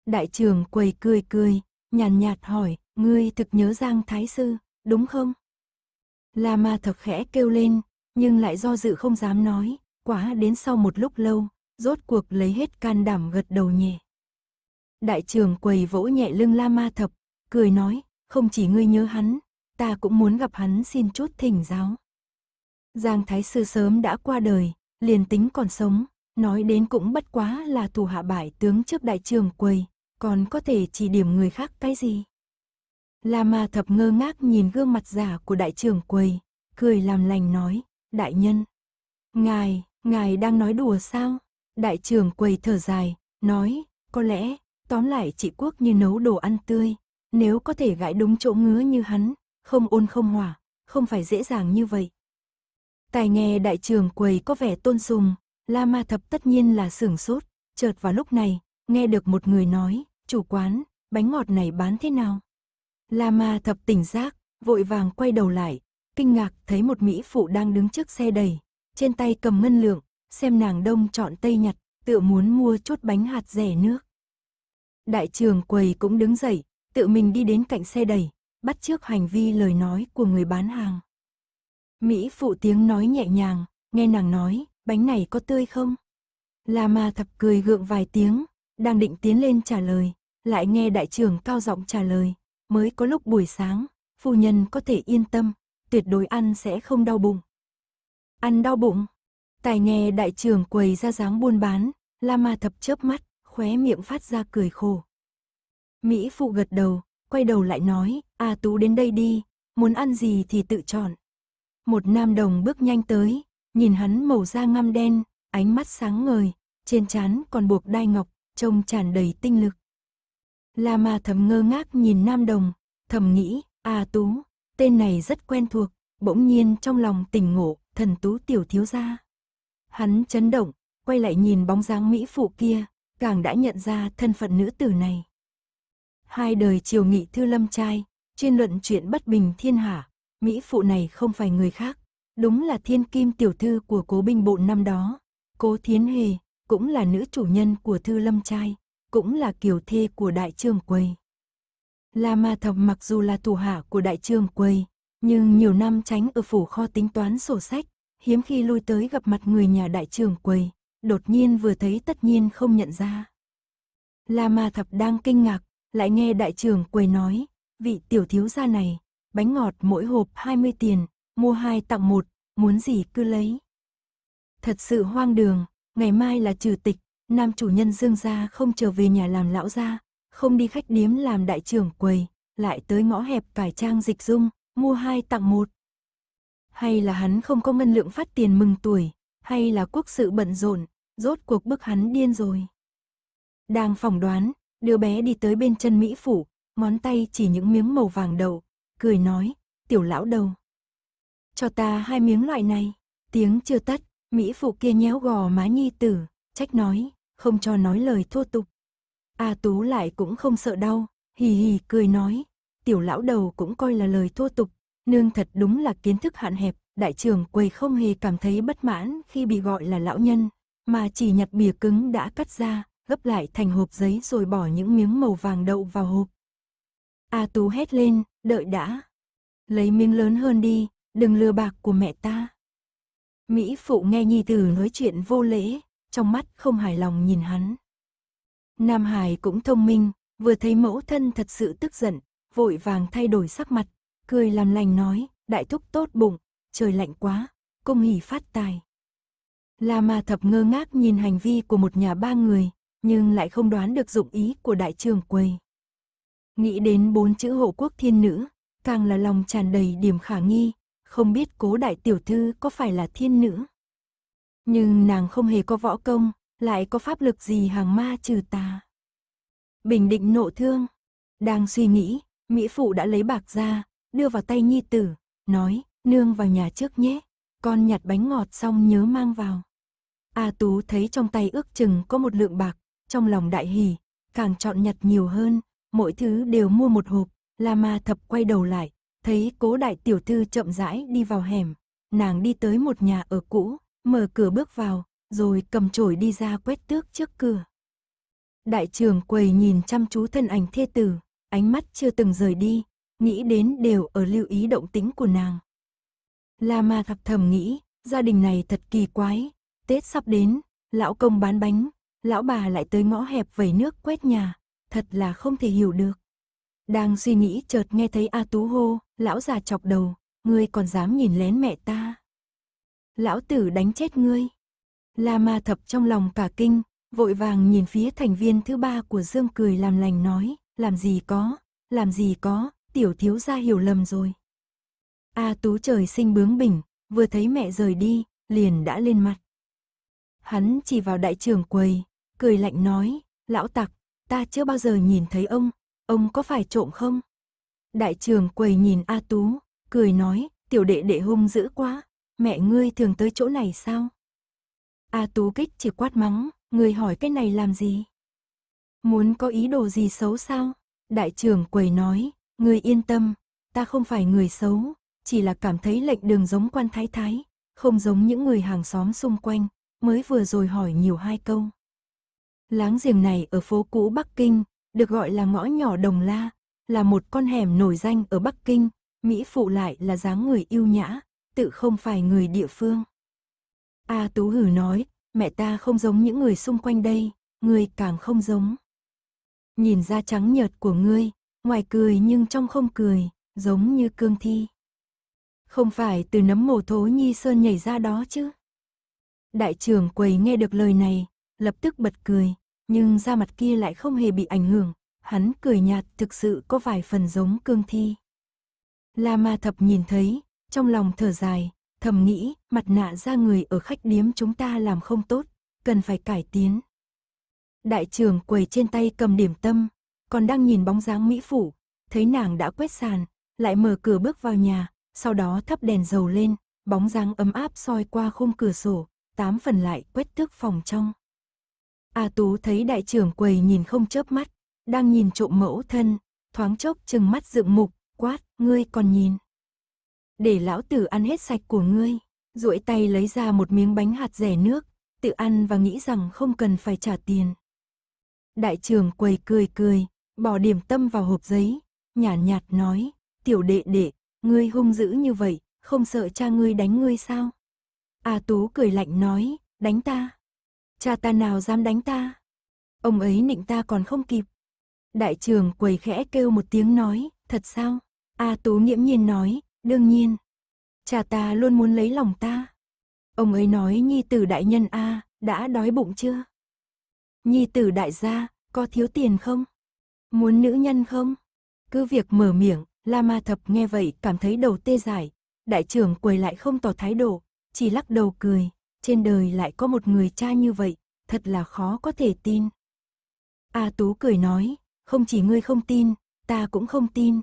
Đại trường quầy cười cười, nhàn nhạt hỏi, ngươi thực nhớ Giang Thái Sư, đúng không? La ma thật khẽ kêu lên, nhưng lại do dự không dám nói, quá đến sau một lúc lâu, rốt cuộc lấy hết can đảm gật đầu nhẹ. Đại trưởng quầy vỗ nhẹ lưng La Ma Thập, cười nói, không chỉ ngươi nhớ hắn, ta cũng muốn gặp hắn xin chút thỉnh giáo. Giang Thái Sư sớm đã qua đời, liền tính còn sống, nói đến cũng bất quá là thủ hạ bải tướng trước đại trường quầy, còn có thể chỉ điểm người khác cái gì. La Ma thập ngơ ngác nhìn gương mặt giả của đại trưởng quầy, cười làm lành nói, đại nhân. Ngài, ngài đang nói đùa sao? Đại trưởng quầy thở dài, nói, có lẽ, tóm lại chị quốc như nấu đồ ăn tươi, nếu có thể gãi đúng chỗ ngứa như hắn, không ôn không hòa, không phải dễ dàng như vậy. Tài nghe đại trường quầy có vẻ tôn sùng, La Ma Thập tất nhiên là sửng sốt, chợt vào lúc này, nghe được một người nói, chủ quán, bánh ngọt này bán thế nào? La Ma Thập tỉnh giác, vội vàng quay đầu lại, kinh ngạc thấy một Mỹ phụ đang đứng trước xe đầy, trên tay cầm ngân lượng, xem nàng đông chọn tây nhặt, tựa muốn mua chút bánh hạt rẻ nước. Đại trường quầy cũng đứng dậy, tự mình đi đến cạnh xe đẩy, bắt chước hành vi lời nói của người bán hàng. Mỹ phụ tiếng nói nhẹ nhàng, nghe nàng nói, bánh này có tươi không? lama thập cười gượng vài tiếng, đang định tiến lên trả lời, lại nghe đại trưởng cao giọng trả lời, mới có lúc buổi sáng, phu nhân có thể yên tâm, tuyệt đối ăn sẽ không đau bụng. Ăn đau bụng? Tài nghe đại trưởng quầy ra dáng buôn bán, lama thập chớp mắt, khóe miệng phát ra cười khổ. Mỹ phụ gật đầu, quay đầu lại nói, A à, Tú đến đây đi, muốn ăn gì thì tự chọn. Một nam đồng bước nhanh tới, nhìn hắn màu da ngăm đen, ánh mắt sáng ngời, trên trán còn buộc đai ngọc, trông tràn đầy tinh lực. La Ma thầm ngơ ngác nhìn nam đồng, thầm nghĩ, A à, Tú, tên này rất quen thuộc, bỗng nhiên trong lòng tỉnh ngộ, thần Tú tiểu thiếu gia. Hắn chấn động, quay lại nhìn bóng dáng mỹ phụ kia, càng đã nhận ra thân phận nữ tử này hai đời triều nghị thư lâm trai, chuyên luận chuyện bất bình thiên hạ, Mỹ phụ này không phải người khác, đúng là thiên kim tiểu thư của cố binh bộ năm đó. Cố Thiến Hề, cũng là nữ chủ nhân của thư lâm trai, cũng là kiều thê của đại trường quầy. La Ma Thập mặc dù là thủ hạ của đại trường quầy, nhưng nhiều năm tránh ở phủ kho tính toán sổ sách, hiếm khi lui tới gặp mặt người nhà đại trường quầy, đột nhiên vừa thấy tất nhiên không nhận ra. La Ma Thập đang kinh ngạc, lại nghe đại trưởng quầy nói, vị tiểu thiếu gia này, bánh ngọt mỗi hộp 20 tiền, mua hai tặng một, muốn gì cứ lấy. Thật sự hoang đường, ngày mai là trừ tịch, nam chủ nhân Dương gia không trở về nhà làm lão gia, không đi khách điếm làm đại trưởng quầy, lại tới ngõ hẹp cải trang dịch dung, mua hai tặng một. Hay là hắn không có ngân lượng phát tiền mừng tuổi, hay là quốc sự bận rộn, rốt cuộc bức hắn điên rồi. Đang phỏng đoán, Đứa bé đi tới bên chân Mỹ Phủ, ngón tay chỉ những miếng màu vàng đầu, cười nói, tiểu lão đầu. Cho ta hai miếng loại này, tiếng chưa tắt, Mỹ Phủ kia nhéo gò má nhi tử, trách nói, không cho nói lời thô tục. A Tú lại cũng không sợ đau, hì hì cười nói, tiểu lão đầu cũng coi là lời thô tục, nương thật đúng là kiến thức hạn hẹp, đại trưởng quầy không hề cảm thấy bất mãn khi bị gọi là lão nhân, mà chỉ nhặt bìa cứng đã cắt ra, gấp lại thành hộp giấy rồi bỏ những miếng màu vàng đậu vào hộp. A Tú hét lên, đợi đã. Lấy miếng lớn hơn đi, đừng lừa bạc của mẹ ta. Mỹ Phụ nghe Nhi Tử nói chuyện vô lễ, trong mắt không hài lòng nhìn hắn. Nam Hải cũng thông minh, vừa thấy mẫu thân thật sự tức giận, vội vàng thay đổi sắc mặt, cười làm lành nói, đại thúc tốt bụng, trời lạnh quá, công hỉ phát tài. La Ma Thập ngơ ngác nhìn hành vi của một nhà ba người, nhưng lại không đoán được dụng ý của đại trường quầy. Nghĩ đến bốn chữ hộ quốc thiên nữ, càng là lòng tràn đầy điểm khả nghi, không biết cố đại tiểu thư có phải là thiên nữ. Nhưng nàng không hề có võ công, lại có pháp lực gì hàng ma trừ tà. Bình định nộ thương, đang suy nghĩ, Mỹ Phụ đã lấy bạc ra, đưa vào tay nhi tử, nói, nương vào nhà trước nhé, con nhặt bánh ngọt xong nhớ mang vào. A Tú thấy trong tay ước chừng có một lượng bạc, trong lòng đại hỉ, càng chọn nhặt nhiều hơn, mỗi thứ đều mua một hộp, La Ma Thập quay đầu lại, thấy cố đại tiểu thư chậm rãi đi vào hẻm, nàng đi tới một nhà ở cũ, mở cửa bước vào, rồi cầm chổi đi ra quét tước trước cửa. Đại trưởng quầy nhìn chăm chú thân ảnh thê tử, ánh mắt chưa từng rời đi, nghĩ đến đều ở lưu ý động tĩnh của nàng. La Ma thập thầm nghĩ, gia đình này thật kỳ quái, Tết sắp đến, lão công bán bánh, lão bà lại tới ngõ hẹp vẩy nước quét nhà, thật là không thể hiểu được. Đang suy nghĩ chợt nghe thấy A Tú hô, lão già chọc đầu, ngươi còn dám nhìn lén mẹ ta. Lão tử đánh chết ngươi. La ma thập trong lòng cả kinh, vội vàng nhìn phía thành viên thứ ba của Dương cười làm lành nói, làm gì có, làm gì có, tiểu thiếu gia hiểu lầm rồi. A Tú trời sinh bướng bỉnh, vừa thấy mẹ rời đi, liền đã lên mặt. Hắn chỉ vào đại trưởng quầy, cười lạnh nói, lão tặc, ta chưa bao giờ nhìn thấy ông, ông có phải trộm không? Đại trường quầy nhìn A Tú, cười nói, tiểu đệ đệ hung dữ quá, mẹ ngươi thường tới chỗ này sao? A Tú kích chỉ quát mắng, ngươi hỏi cái này làm gì? Muốn có ý đồ gì xấu sao? Đại trưởng quầy nói, ngươi yên tâm, ta không phải người xấu, chỉ là cảm thấy lệnh đường giống quan thái thái, không giống những người hàng xóm xung quanh, mới vừa rồi hỏi nhiều hai câu. Láng giềng này ở phố cũ Bắc Kinh, được gọi là ngõ nhỏ Đồng La, là một con hẻm nổi danh ở Bắc Kinh, Mỹ phụ lại là dáng người yêu nhã, tự không phải người địa phương. A Tú Hử nói, mẹ ta không giống những người xung quanh đây, người càng không giống. Nhìn da trắng nhợt của ngươi, ngoài cười nhưng trong không cười, giống như cương thi. Không phải từ nấm mồ thố nhi sơn nhảy ra đó chứ. Đại trưởng quầy nghe được lời này, lập tức bật cười, nhưng da mặt kia lại không hề bị ảnh hưởng, hắn cười nhạt thực sự có vài phần giống cương thi. La ma thập nhìn thấy, trong lòng thở dài, thầm nghĩ mặt nạ ra người ở khách điếm chúng ta làm không tốt, cần phải cải tiến. Đại trưởng quầy trên tay cầm điểm tâm, còn đang nhìn bóng dáng Mỹ Phủ, thấy nàng đã quét sàn, lại mở cửa bước vào nhà, sau đó thắp đèn dầu lên, bóng dáng ấm áp soi qua khung cửa sổ, tám phần lại quét tước phòng trong. A Tú thấy đại trưởng quầy nhìn không chớp mắt, đang nhìn trộm mẫu thân, thoáng chốc chừng mắt dựng mục, quát, ngươi còn nhìn. Để lão tử ăn hết sạch của ngươi, duỗi tay lấy ra một miếng bánh hạt rẻ nước, tự ăn và nghĩ rằng không cần phải trả tiền. Đại trưởng quầy cười cười, bỏ điểm tâm vào hộp giấy, nhàn nhạt, nhạt nói, tiểu đệ đệ, ngươi hung dữ như vậy, không sợ cha ngươi đánh ngươi sao? A Tú cười lạnh nói, đánh ta. Cha ta nào dám đánh ta? Ông ấy nịnh ta còn không kịp. Đại trưởng quầy khẽ kêu một tiếng nói, thật sao? A Tú nghiễm nhiên nói, đương nhiên. Cha ta luôn muốn lấy lòng ta. Ông ấy nói nhi tử đại nhân A, đã đói bụng chưa? Nhi tử đại gia, có thiếu tiền không? Muốn nữ nhân không? Cứ việc mở miệng, La Ma Thập nghe vậy cảm thấy đầu tê dại. Đại trưởng quầy lại không tỏ thái độ, chỉ lắc đầu cười, trên đời lại có một người cha như vậy, thật là khó có thể tin. A Tú cười nói, không chỉ ngươi không tin, ta cũng không tin.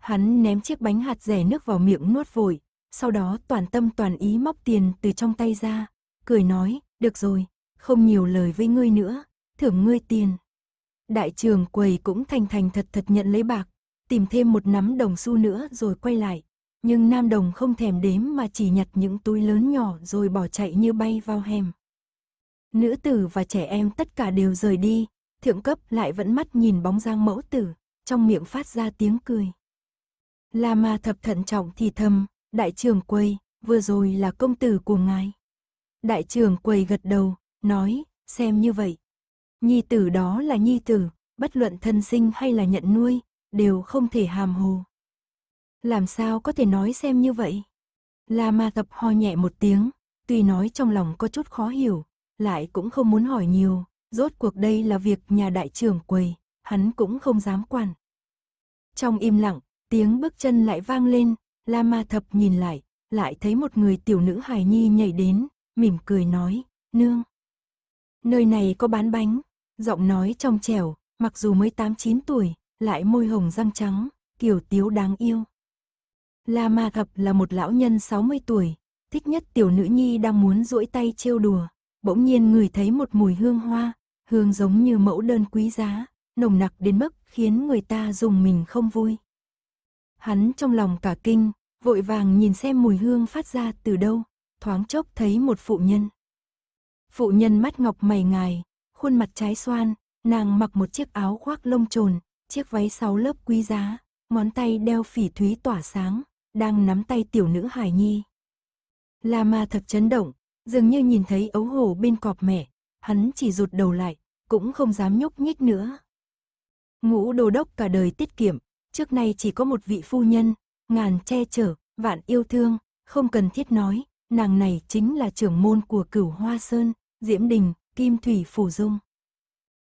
Hắn ném chiếc bánh hạt rẻ nước vào miệng nuốt vội, sau đó toàn tâm toàn ý móc tiền từ trong tay ra, cười nói, được rồi, không nhiều lời với ngươi nữa, thưởng ngươi tiền. Đại trường quầy cũng thành thành thật thật nhận lấy bạc, tìm thêm một nắm đồng xu nữa rồi quay lại, nhưng Nam Đồng không thèm đếm mà chỉ nhặt những túi lớn nhỏ rồi bỏ chạy như bay vào hẻm. Nữ tử và trẻ em tất cả đều rời đi, thượng cấp lại vẫn mắt nhìn bóng giang mẫu tử, trong miệng phát ra tiếng cười. La ma thập thận trọng thì thầm, đại trưởng quầy, vừa rồi là công tử của ngài. Đại trưởng quầy gật đầu, nói, xem như vậy. Nhi tử đó là nhi tử, bất luận thân sinh hay là nhận nuôi, đều không thể hàm hồ. Làm sao có thể nói xem như vậy? La ma tập ho nhẹ một tiếng, tuy nói trong lòng có chút khó hiểu, lại cũng không muốn hỏi nhiều, rốt cuộc đây là việc nhà đại trưởng quầy, hắn cũng không dám quản. Trong im lặng, tiếng bước chân lại vang lên, La ma thập nhìn lại, lại thấy một người tiểu nữ hài nhi nhảy đến, mỉm cười nói, nương. Nơi này có bán bánh, giọng nói trong trẻo, mặc dù mới 8-9 tuổi, lại môi hồng răng trắng, kiểu tiếu đáng yêu. La Ma Thập là một lão nhân 60 tuổi, thích nhất tiểu nữ nhi đang muốn duỗi tay trêu đùa, bỗng nhiên người thấy một mùi hương hoa, hương giống như mẫu đơn quý giá, nồng nặc đến mức khiến người ta dùng mình không vui. Hắn trong lòng cả kinh, vội vàng nhìn xem mùi hương phát ra từ đâu, thoáng chốc thấy một phụ nhân. Phụ nhân mắt ngọc mày ngài, khuôn mặt trái xoan, nàng mặc một chiếc áo khoác lông trồn, chiếc váy sáu lớp quý giá, ngón tay đeo phỉ thúy tỏa sáng, đang nắm tay tiểu nữ hài Nhi. lama thật chấn động, dường như nhìn thấy ấu hổ bên cọp mẹ, hắn chỉ rụt đầu lại, cũng không dám nhúc nhích nữa. Ngũ đồ đốc cả đời tiết kiệm, trước nay chỉ có một vị phu nhân, ngàn che chở, vạn yêu thương, không cần thiết nói, nàng này chính là trưởng môn của cửu Hoa Sơn, Diễm Đình, Kim Thủy Phủ Dung.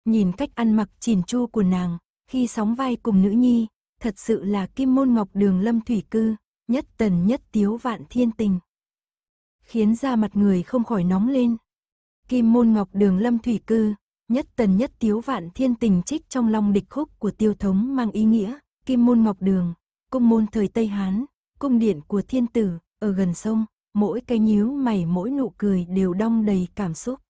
Nhìn cách ăn mặc chỉn chu của nàng, khi sóng vai cùng nữ nhi, thật sự là kim môn ngọc đường lâm thủy cư, nhất tần nhất tiếu vạn thiên tình. Khiến da mặt người không khỏi nóng lên. Kim môn ngọc đường lâm thủy cư, nhất tần nhất tiếu vạn thiên tình trích trong long địch khúc của tiêu thống mang ý nghĩa, kim môn ngọc đường, cung môn thời Tây Hán, cung điện của thiên tử, ở gần sông, mỗi cái nhíu mày mỗi nụ cười đều đong đầy cảm xúc.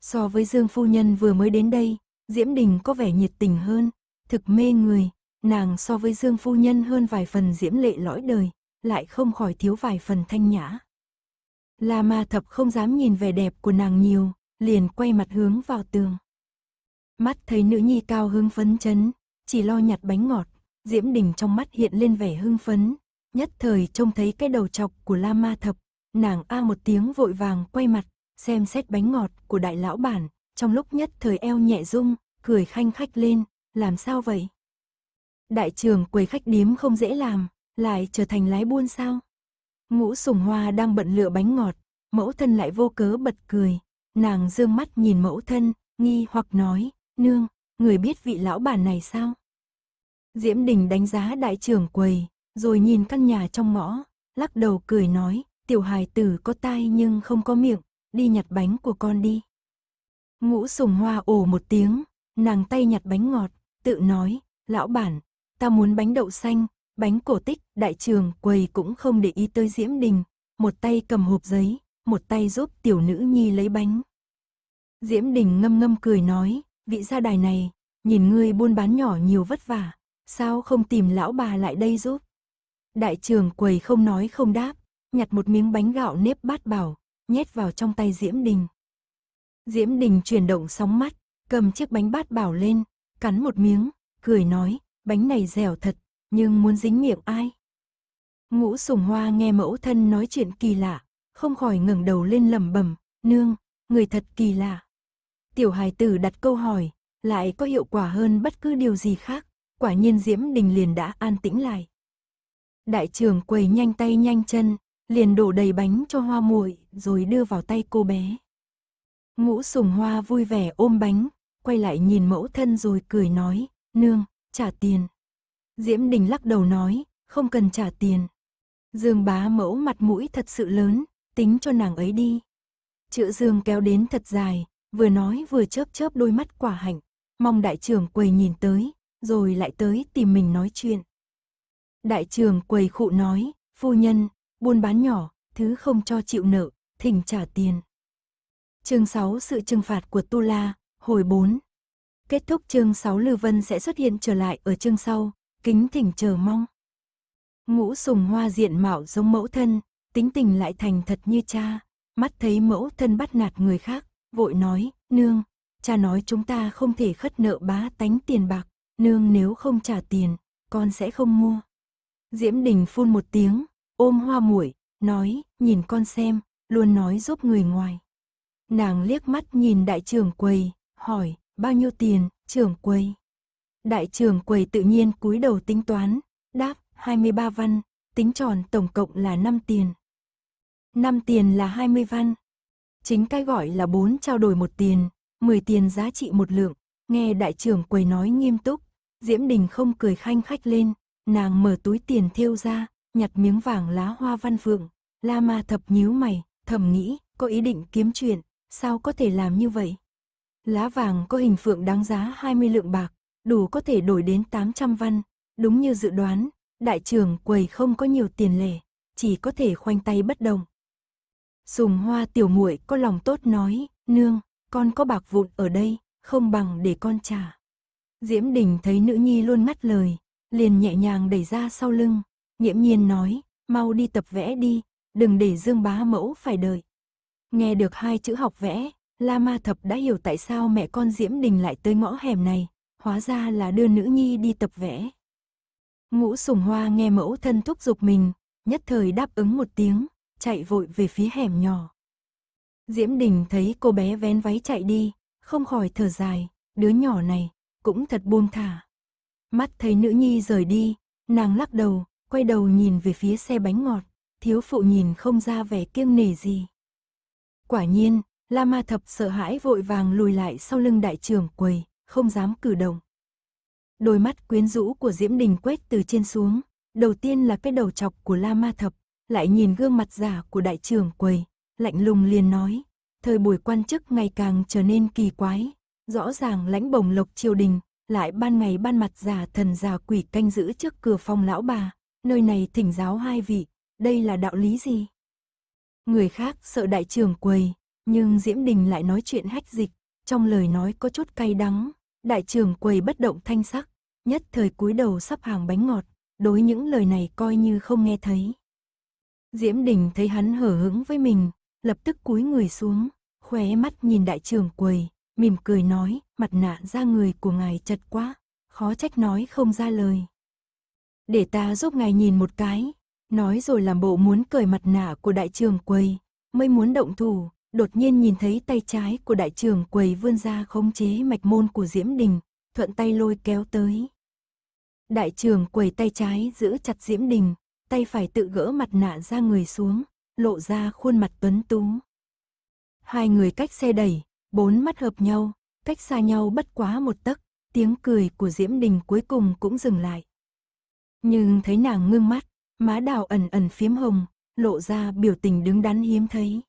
So với Dương Phu Nhân vừa mới đến đây, Diễm Đình có vẻ nhiệt tình hơn, thực mê người, Nàng so với Dương Phu Nhân hơn vài phần diễm lệ lõi đời, lại không khỏi thiếu vài phần thanh nhã. La ma thập không dám nhìn vẻ đẹp của nàng nhiều, liền quay mặt hướng vào tường. Mắt thấy nữ nhi cao hưng phấn chấn, chỉ lo nhặt bánh ngọt, diễm đình trong mắt hiện lên vẻ hưng phấn. Nhất thời trông thấy cái đầu chọc của la ma thập, nàng a một tiếng vội vàng quay mặt, xem xét bánh ngọt của đại lão bản, trong lúc nhất thời eo nhẹ rung, cười khanh khách lên, làm sao vậy? đại trưởng quầy khách điếm không dễ làm, lại trở thành lái buôn sao? Ngũ sùng hoa đang bận lựa bánh ngọt, mẫu thân lại vô cớ bật cười. Nàng dương mắt nhìn mẫu thân, nghi hoặc nói, nương, người biết vị lão bản này sao? Diễm Đình đánh giá đại trưởng quầy, rồi nhìn căn nhà trong ngõ, lắc đầu cười nói, tiểu hài tử có tai nhưng không có miệng, đi nhặt bánh của con đi. Ngũ sùng hoa ồ một tiếng, nàng tay nhặt bánh ngọt, tự nói, lão bản, ta muốn bánh đậu xanh, bánh cổ tích, đại trường, quầy cũng không để ý tới Diễm Đình, một tay cầm hộp giấy, một tay giúp tiểu nữ nhi lấy bánh. Diễm Đình ngâm ngâm cười nói, vị gia đài này, nhìn ngươi buôn bán nhỏ nhiều vất vả, sao không tìm lão bà lại đây giúp? Đại trường quầy không nói không đáp, nhặt một miếng bánh gạo nếp bát bảo, nhét vào trong tay Diễm Đình. Diễm Đình chuyển động sóng mắt, cầm chiếc bánh bát bảo lên, cắn một miếng, cười nói, bánh này dẻo thật, nhưng muốn dính miệng ai? Ngũ sùng hoa nghe mẫu thân nói chuyện kỳ lạ, không khỏi ngẩng đầu lên lẩm bẩm, nương, người thật kỳ lạ. Tiểu hài tử đặt câu hỏi, lại có hiệu quả hơn bất cứ điều gì khác, quả nhiên Diễm Đình liền đã an tĩnh lại. Đại trưởng quầy nhanh tay nhanh chân, liền đổ đầy bánh cho hoa muội rồi đưa vào tay cô bé. Ngũ sùng hoa vui vẻ ôm bánh, quay lại nhìn mẫu thân rồi cười nói, nương, trả tiền. Diễm Đình lắc đầu nói, không cần trả tiền. Dương bá mẫu mặt mũi thật sự lớn, tính cho nàng ấy đi. Chữ Dương kéo đến thật dài, vừa nói vừa chớp chớp đôi mắt quả hạnh, mong đại trưởng quầy nhìn tới, rồi lại tới tìm mình nói chuyện. Đại trưởng quầy khụ nói, phu nhân, buôn bán nhỏ, thứ không cho chịu nợ, thỉnh trả tiền. Chương 6 Sự trừng phạt của Tu La, hồi 4 Kết thúc chương 6 lưu Vân sẽ xuất hiện trở lại ở chương sau, kính thỉnh chờ mong. Ngũ sùng hoa diện mạo giống mẫu thân, tính tình lại thành thật như cha, mắt thấy mẫu thân bắt nạt người khác, vội nói, nương, cha nói chúng ta không thể khất nợ bá tánh tiền bạc, nương nếu không trả tiền, con sẽ không mua. Diễm Đình phun một tiếng, ôm hoa muội, nói, nhìn con xem, luôn nói giúp người ngoài. Nàng liếc mắt nhìn đại trưởng quầy, hỏi, bao nhiêu tiền, trưởng quầy? Đại trưởng quầy tự nhiên cúi đầu tính toán, đáp 23 văn, tính tròn tổng cộng là 5 tiền. 5 tiền là 20 văn. Chính cái gọi là 4 trao đổi một tiền, 10 tiền giá trị một lượng. Nghe đại trưởng quầy nói nghiêm túc, Diễm Đình không cười khanh khách lên, nàng mở túi tiền thiêu ra, nhặt miếng vàng lá hoa văn phượng. La ma thập nhíu mày, thầm nghĩ, có ý định kiếm chuyện, sao có thể làm như vậy? Lá vàng có hình phượng đáng giá 20 lượng bạc, đủ có thể đổi đến 800 văn. Đúng như dự đoán, đại trưởng quầy không có nhiều tiền lẻ, chỉ có thể khoanh tay bất động Sùng hoa tiểu muội có lòng tốt nói, nương, con có bạc vụn ở đây, không bằng để con trả. Diễm Đình thấy nữ nhi luôn ngắt lời, liền nhẹ nhàng đẩy ra sau lưng, nghiễm nhiên nói, mau đi tập vẽ đi, đừng để Dương Bá Mẫu phải đợi. Nghe được hai chữ học vẽ, La Ma Thập đã hiểu tại sao mẹ con Diễm Đình lại tới ngõ hẻm này, hóa ra là đưa nữ nhi đi tập vẽ. Ngũ Sùng Hoa nghe mẫu thân thúc giục mình, nhất thời đáp ứng một tiếng, chạy vội về phía hẻm nhỏ. Diễm Đình thấy cô bé vén váy chạy đi, không khỏi thở dài, đứa nhỏ này cũng thật buông thả. Mắt thấy nữ nhi rời đi, nàng lắc đầu, quay đầu nhìn về phía xe bánh ngọt, thiếu phụ nhìn không ra vẻ kiêng nể gì. Quả nhiên, La Ma Thập sợ hãi vội vàng lùi lại sau lưng đại trưởng quầy, không dám cử động. Đôi mắt quyến rũ của Diễm Đình quét từ trên xuống, đầu tiên là cái đầu chọc của La Ma Thập, lại nhìn gương mặt giả của đại trưởng quầy, lạnh lùng liền nói, thời buổi quan chức ngày càng trở nên kỳ quái, rõ ràng lãnh bổng lộc triều đình, lại ban ngày ban mặt giả thần giả quỷ canh giữ trước cửa phòng lão bà, nơi này thỉnh giáo hai vị, đây là đạo lý gì? Người khác sợ đại trưởng quầy, nhưng Diễm Đình lại nói chuyện hách dịch, trong lời nói có chút cay đắng, đại trưởng quầy bất động thanh sắc, nhất thời cúi đầu sắp hàng bánh ngọt, đối những lời này coi như không nghe thấy. Diễm Đình thấy hắn hở hững với mình, lập tức cúi người xuống, khóe mắt nhìn đại trưởng quầy, mỉm cười nói, mặt nạ ra người của ngài chật quá, khó trách nói không ra lời. Để ta giúp ngài nhìn một cái, nói rồi làm bộ muốn cởi mặt nạ của đại trưởng quầy, mới muốn động thủ, đột nhiên nhìn thấy tay trái của đại trưởng quầy vươn ra khống chế mạch môn của Diễm Đình, thuận tay lôi kéo tới. Đại trưởng quầy tay trái giữ chặt Diễm Đình, tay phải tự gỡ mặt nạ ra người xuống, lộ ra khuôn mặt tuấn tú. Hai người cách xe đẩy, bốn mắt hợp nhau, cách xa nhau bất quá một tấc, tiếng cười của Diễm Đình cuối cùng cũng dừng lại. Nhưng thấy nàng ngưng mắt, má đào ẩn ẩn phiếm hồng, lộ ra biểu tình đứng đắn hiếm thấy.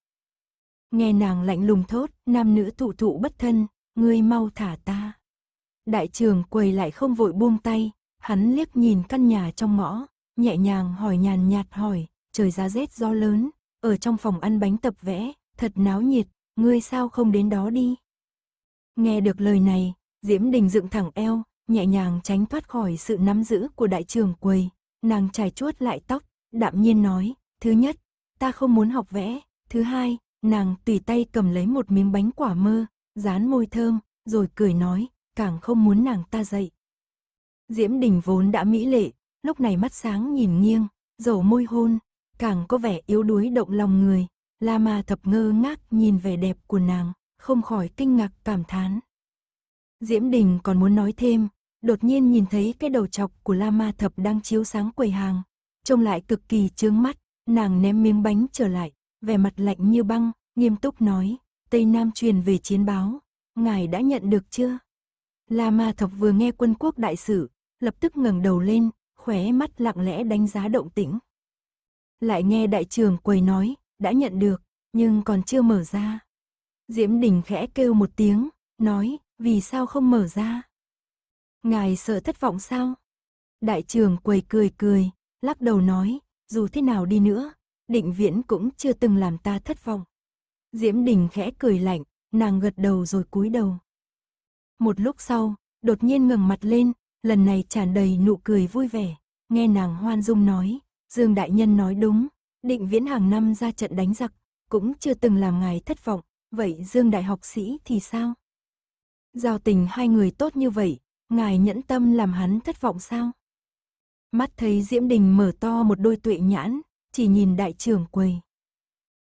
Nghe nàng lạnh lùng thốt, nam nữ thụ thụ bất thân, ngươi mau thả ta. Đại trường quầy lại không vội buông tay, hắn liếc nhìn căn nhà trong ngõ, nhẹ nhàng hỏi nhàn nhạt hỏi, trời giá rét gió lớn, ở trong phòng ăn bánh tập vẽ, thật náo nhiệt, ngươi sao không đến đó đi. Nghe được lời này, Diễm Đình dựng thẳng eo, nhẹ nhàng tránh thoát khỏi sự nắm giữ của đại trường quầy, nàng chải chuốt lại tóc, đạm nhiên nói, thứ nhất, ta không muốn học vẽ, thứ hai, Nàng tùy tay cầm lấy một miếng bánh quả mơ, dán môi thơm, rồi cười nói, càng không muốn nàng ta dậy. Diễm Đình vốn đã mỹ lệ, lúc này mắt sáng nhìn nghiêng, dầu môi hôn, càng có vẻ yếu đuối động lòng người. La Ma thập ngơ ngác nhìn vẻ đẹp của nàng, không khỏi kinh ngạc cảm thán. Diễm Đình còn muốn nói thêm, đột nhiên nhìn thấy cái đầu chọc của La Ma thập đang chiếu sáng quầy hàng, trông lại cực kỳ trướng mắt, nàng ném miếng bánh trở lại, vẻ mặt lạnh như băng, nghiêm túc nói, Tây Nam truyền về chiến báo, ngài đã nhận được chưa? La Ma Thọc vừa nghe quân quốc đại sử, lập tức ngẩng đầu lên, khóe mắt lặng lẽ đánh giá động tĩnh. Lại nghe đại trưởng quầy nói, đã nhận được, nhưng còn chưa mở ra. Diễm Đình khẽ kêu một tiếng, nói, vì sao không mở ra? Ngài sợ thất vọng sao? Đại trưởng quầy cười cười, lắc đầu nói, dù thế nào đi nữa, định viễn cũng chưa từng làm ta thất vọng. Diễm Đình khẽ cười lạnh, nàng gật đầu rồi cúi đầu. Một lúc sau, đột nhiên ngẩng mặt lên, lần này tràn đầy nụ cười vui vẻ, nghe nàng hoan dung nói, Dương Đại Nhân nói đúng, định viễn hàng năm ra trận đánh giặc, cũng chưa từng làm ngài thất vọng, vậy Dương Đại học sĩ thì sao? Giao tình hai người tốt như vậy, ngài nhẫn tâm làm hắn thất vọng sao? Mắt thấy Diễm Đình mở to một đôi tuệ nhãn, chỉ nhìn đại trưởng quầy.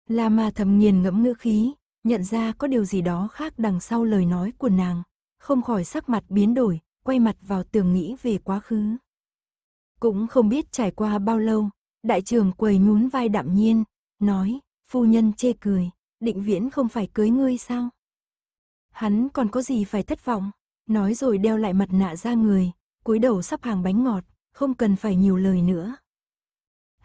La ma thầm nghiền ngẫm ngữ khí, nhận ra có điều gì đó khác đằng sau lời nói của nàng, không khỏi sắc mặt biến đổi, quay mặt vào tường nghĩ về quá khứ. Cũng không biết trải qua bao lâu, đại trưởng quầy nhún vai đạm nhiên, nói, phu nhân chê cười, định viễn không phải cưới ngươi sao? Hắn còn có gì phải thất vọng, nói rồi đeo lại mặt nạ ra người, cúi đầu sắp hàng bánh ngọt, không cần phải nhiều lời nữa.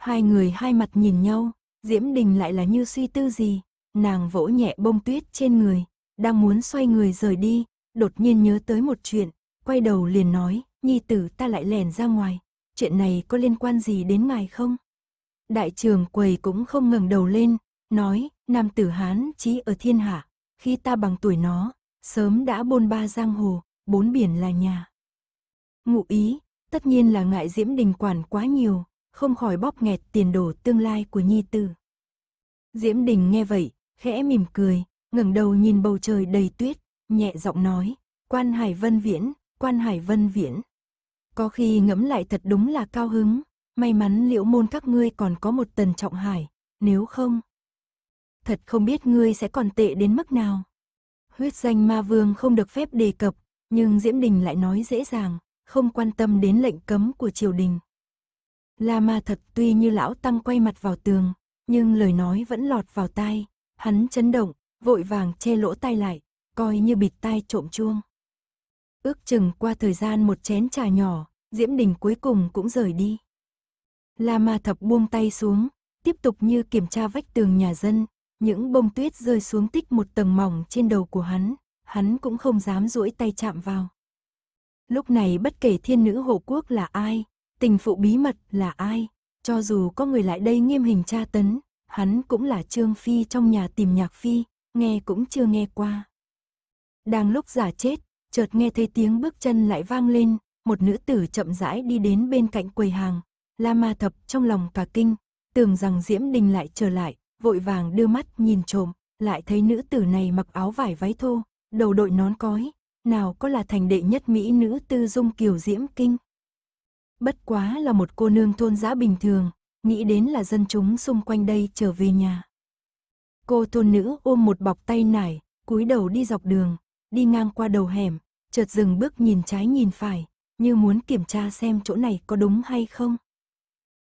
Hai người hai mặt nhìn nhau, Diễm Đình lại là như suy tư gì, nàng vỗ nhẹ bông tuyết trên người, đang muốn xoay người rời đi, đột nhiên nhớ tới một chuyện, quay đầu liền nói, nhi tử ta lại lèn ra ngoài, chuyện này có liên quan gì đến ngài không? Đại Trường quầy cũng không ngẩng đầu lên, nói, nam tử Hán chí ở thiên hạ, khi ta bằng tuổi nó, sớm đã bôn ba giang hồ, bốn biển là nhà. Ngụ ý, tất nhiên là ngại Diễm Đình quản quá nhiều, không khỏi bóp nghẹt tiền đồ tương lai của nhi tử. Diễm Đình nghe vậy, khẽ mỉm cười, ngẩng đầu nhìn bầu trời đầy tuyết, nhẹ giọng nói, quan hải vân viễn, quan hải vân viễn. Có khi ngẫm lại thật đúng là cao hứng, may mắn liễu môn các ngươi còn có một tần trọng hải, nếu không. Thật không biết ngươi sẽ còn tệ đến mức nào. Huyết danh ma vương không được phép đề cập, nhưng Diễm Đình lại nói dễ dàng, không quan tâm đến lệnh cấm của triều đình. Lama thật tuy như lão tăng quay mặt vào tường, nhưng lời nói vẫn lọt vào tai, hắn chấn động, vội vàng che lỗ tai lại, coi như bịt tai trộm chuông. Ước chừng qua thời gian một chén trà nhỏ, Diễm Đình cuối cùng cũng rời đi. Lama ma thập buông tay xuống, tiếp tục như kiểm tra vách tường nhà dân, những bông tuyết rơi xuống tích một tầng mỏng trên đầu của hắn, hắn cũng không dám duỗi tay chạm vào. Lúc này bất kể thiên nữ hộ quốc là ai, tình phụ bí mật là ai. Cho dù có người lại đây nghiêm hình tra tấn, hắn cũng là Trương Phi trong nhà tìm nhạc Phi, nghe cũng chưa nghe qua. Đang lúc giả chết, chợt nghe thấy tiếng bước chân lại vang lên, một nữ tử chậm rãi đi đến bên cạnh quầy hàng. La ma thập trong lòng cả kinh, tưởng rằng Diễm Đình lại trở lại, vội vàng đưa mắt nhìn trộm, lại thấy nữ tử này mặc áo vải váy thô, đầu đội nón cói, nào có là thành đệ nhất mỹ nữ tư dung kiều Diễm Kinh. Bất quá là một cô nương thôn giã bình thường, nghĩ đến là dân chúng xung quanh đây trở về nhà. Cô thôn nữ ôm một bọc tay nải, cúi đầu đi dọc đường, đi ngang qua đầu hẻm, chợt dừng bước nhìn trái nhìn phải, như muốn kiểm tra xem chỗ này có đúng hay không.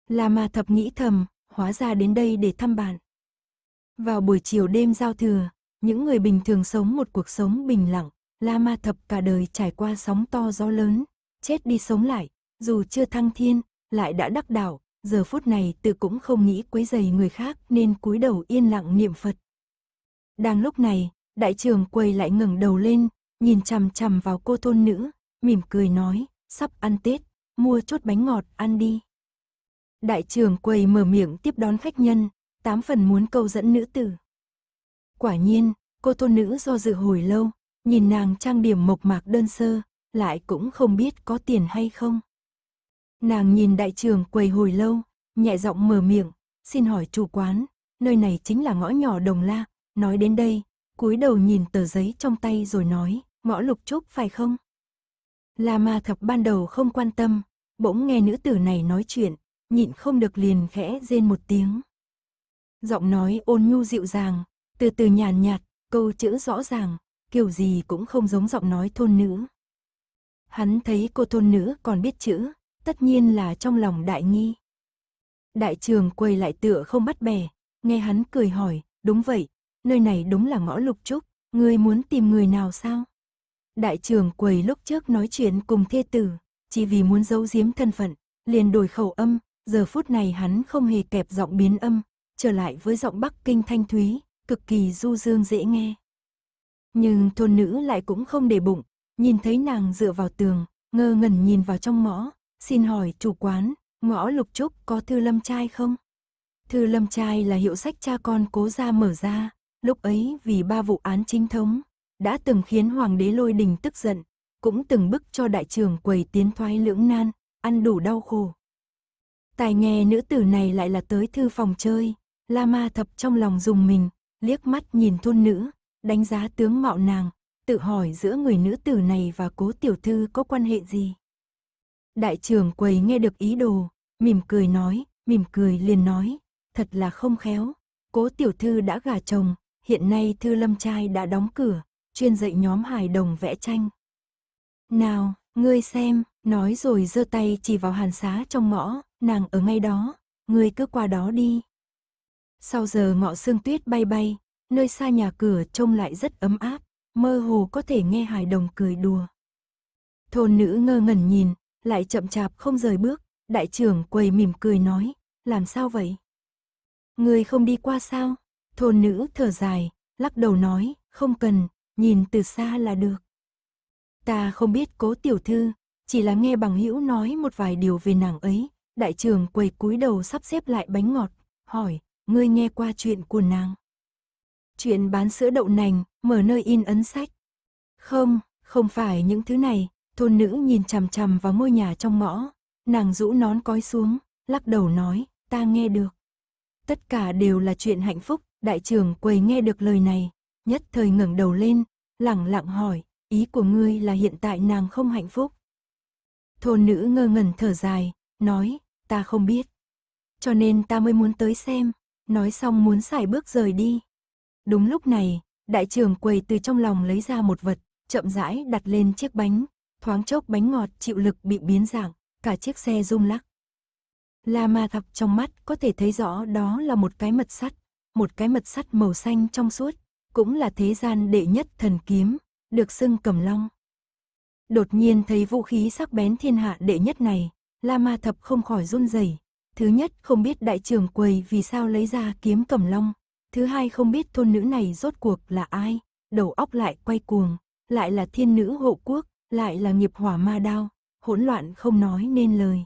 Là mà thập nghĩ thầm, hóa ra đến đây để thăm bạn. Vào buổi chiều đêm giao thừa, những người bình thường sống một cuộc sống bình lặng, La Ma Thập cả đời trải qua sóng to gió lớn, chết đi sống lại, dù chưa thăng thiên, lại đã đắc đảo, giờ phút này tự cũng không nghĩ quấy dày người khác nên cúi đầu yên lặng niệm Phật. Đang lúc này, đại trưởng quầy lại ngẩng đầu lên, nhìn chằm chằm vào cô thôn nữ, mỉm cười nói, sắp ăn Tết, mua chút bánh ngọt ăn đi. Đại trưởng quầy mở miệng tiếp đón khách nhân, tám phần muốn câu dẫn nữ tử. Quả nhiên, cô thôn nữ do dự hồi lâu, nhìn nàng trang điểm mộc mạc đơn sơ, lại cũng không biết có tiền hay không. Nàng nhìn đại trường quầy hồi lâu, nhẹ giọng mở miệng, xin hỏi chủ quán, nơi này chính là ngõ nhỏ Đồng La, nói đến đây, cúi đầu nhìn tờ giấy trong tay rồi nói, ngõ lục trúc phải không? La ma thập ban đầu không quan tâm, bỗng nghe nữ tử này nói chuyện, nhịn không được liền khẽ rên một tiếng. Giọng nói ôn nhu dịu dàng, từ từ nhàn nhạt, câu chữ rõ ràng, kiểu gì cũng không giống giọng nói thôn nữ. Hắn thấy cô thôn nữ còn biết chữ, tất nhiên là trong lòng đại nhi. Đại trường quầy lại tựa không bắt bè, nghe hắn cười hỏi, đúng vậy, nơi này đúng là ngõ lục trúc, ngươi muốn tìm người nào sao? Đại trường quầy lúc trước nói chuyện cùng thê tử, chỉ vì muốn giấu giếm thân phận, liền đổi khẩu âm, giờ phút này hắn không hề kẹp giọng biến âm, trở lại với giọng Bắc Kinh thanh thúy, cực kỳ du dương dễ nghe. Nhưng thôn nữ lại cũng không để bụng, nhìn thấy nàng dựa vào tường, ngơ ngẩn nhìn vào trong mõ, Xin hỏi chủ quán, ngõ lục trúc có thư lâm trai không? Thư lâm trai là hiệu sách cha con cố gia mở ra, lúc ấy vì ba vụ án chính thống, đã từng khiến hoàng đế lôi đình tức giận, cũng từng bức cho đại trường quầy tiến thoái lưỡng nan, ăn đủ đau khổ. Tài nghe nữ tử này lại là tới thư phòng chơi, la ma thập trong lòng dùng mình, liếc mắt nhìn thôn nữ, đánh giá tướng mạo nàng, tự hỏi giữa người nữ tử này và cố tiểu thư có quan hệ gì. Đại trưởng quầy nghe được ý đồ, mỉm cười nói, mỉm cười liền nói, thật là không khéo. Cố tiểu thư đã gà chồng, hiện nay thư lâm trai đã đóng cửa, chuyên dạy nhóm hài đồng vẽ tranh. Nào, ngươi xem, nói rồi giơ tay chỉ vào hàn xá trong ngõ, nàng ở ngay đó, ngươi cứ qua đó đi. Sau giờ ngọ sương tuyết bay bay, nơi xa nhà cửa trông lại rất ấm áp, mơ hồ có thể nghe hài đồng cười đùa. Thôn nữ ngơ ngẩn nhìn, lại chậm chạp không rời bước, đại trưởng quầy mỉm cười nói, làm sao vậy? Người không đi qua sao? Thôn nữ thở dài, lắc đầu nói, không cần, nhìn từ xa là được. Ta không biết cố tiểu thư, chỉ là nghe bằng hữu nói một vài điều về nàng ấy. Đại trưởng quầy cúi đầu sắp xếp lại bánh ngọt, hỏi, ngươi nghe qua chuyện của nàng. Chuyện bán sữa đậu nành, mở nơi in ấn sách. Không, không phải những thứ này, Thôn nữ nhìn chằm chằm vào ngôi nhà trong ngõ, nàng rũ nón cói xuống, lắc đầu nói, ta nghe được. Tất cả đều là chuyện hạnh phúc, đại trưởng quầy nghe được lời này, nhất thời ngẩng đầu lên, lẳng lặng hỏi, ý của ngươi là hiện tại nàng không hạnh phúc. Thôn nữ ngơ ngẩn thở dài, nói, ta không biết. Cho nên ta mới muốn tới xem, nói xong muốn xài bước rời đi. Đúng lúc này, đại trưởng quầy từ trong lòng lấy ra một vật, chậm rãi đặt lên chiếc bánh, thoáng chốc bánh ngọt chịu lực bị biến dạng, cả chiếc xe rung lắc. La Ma Thập trong mắt có thể thấy rõ đó là một cái mật sắt, một cái mật sắt màu xanh trong suốt, cũng là thế gian đệ nhất thần kiếm, được xưng cầm long. Đột nhiên thấy vũ khí sắc bén thiên hạ đệ nhất này, La Ma Thập không khỏi run rẩy. Thứ nhất không biết đại trưởng quầy vì sao lấy ra kiếm cầm long, thứ hai không biết thôn nữ này rốt cuộc là ai, đầu óc lại quay cuồng, lại là thiên nữ hộ quốc, lại là nghiệp hỏa ma đao, hỗn loạn không nói nên lời.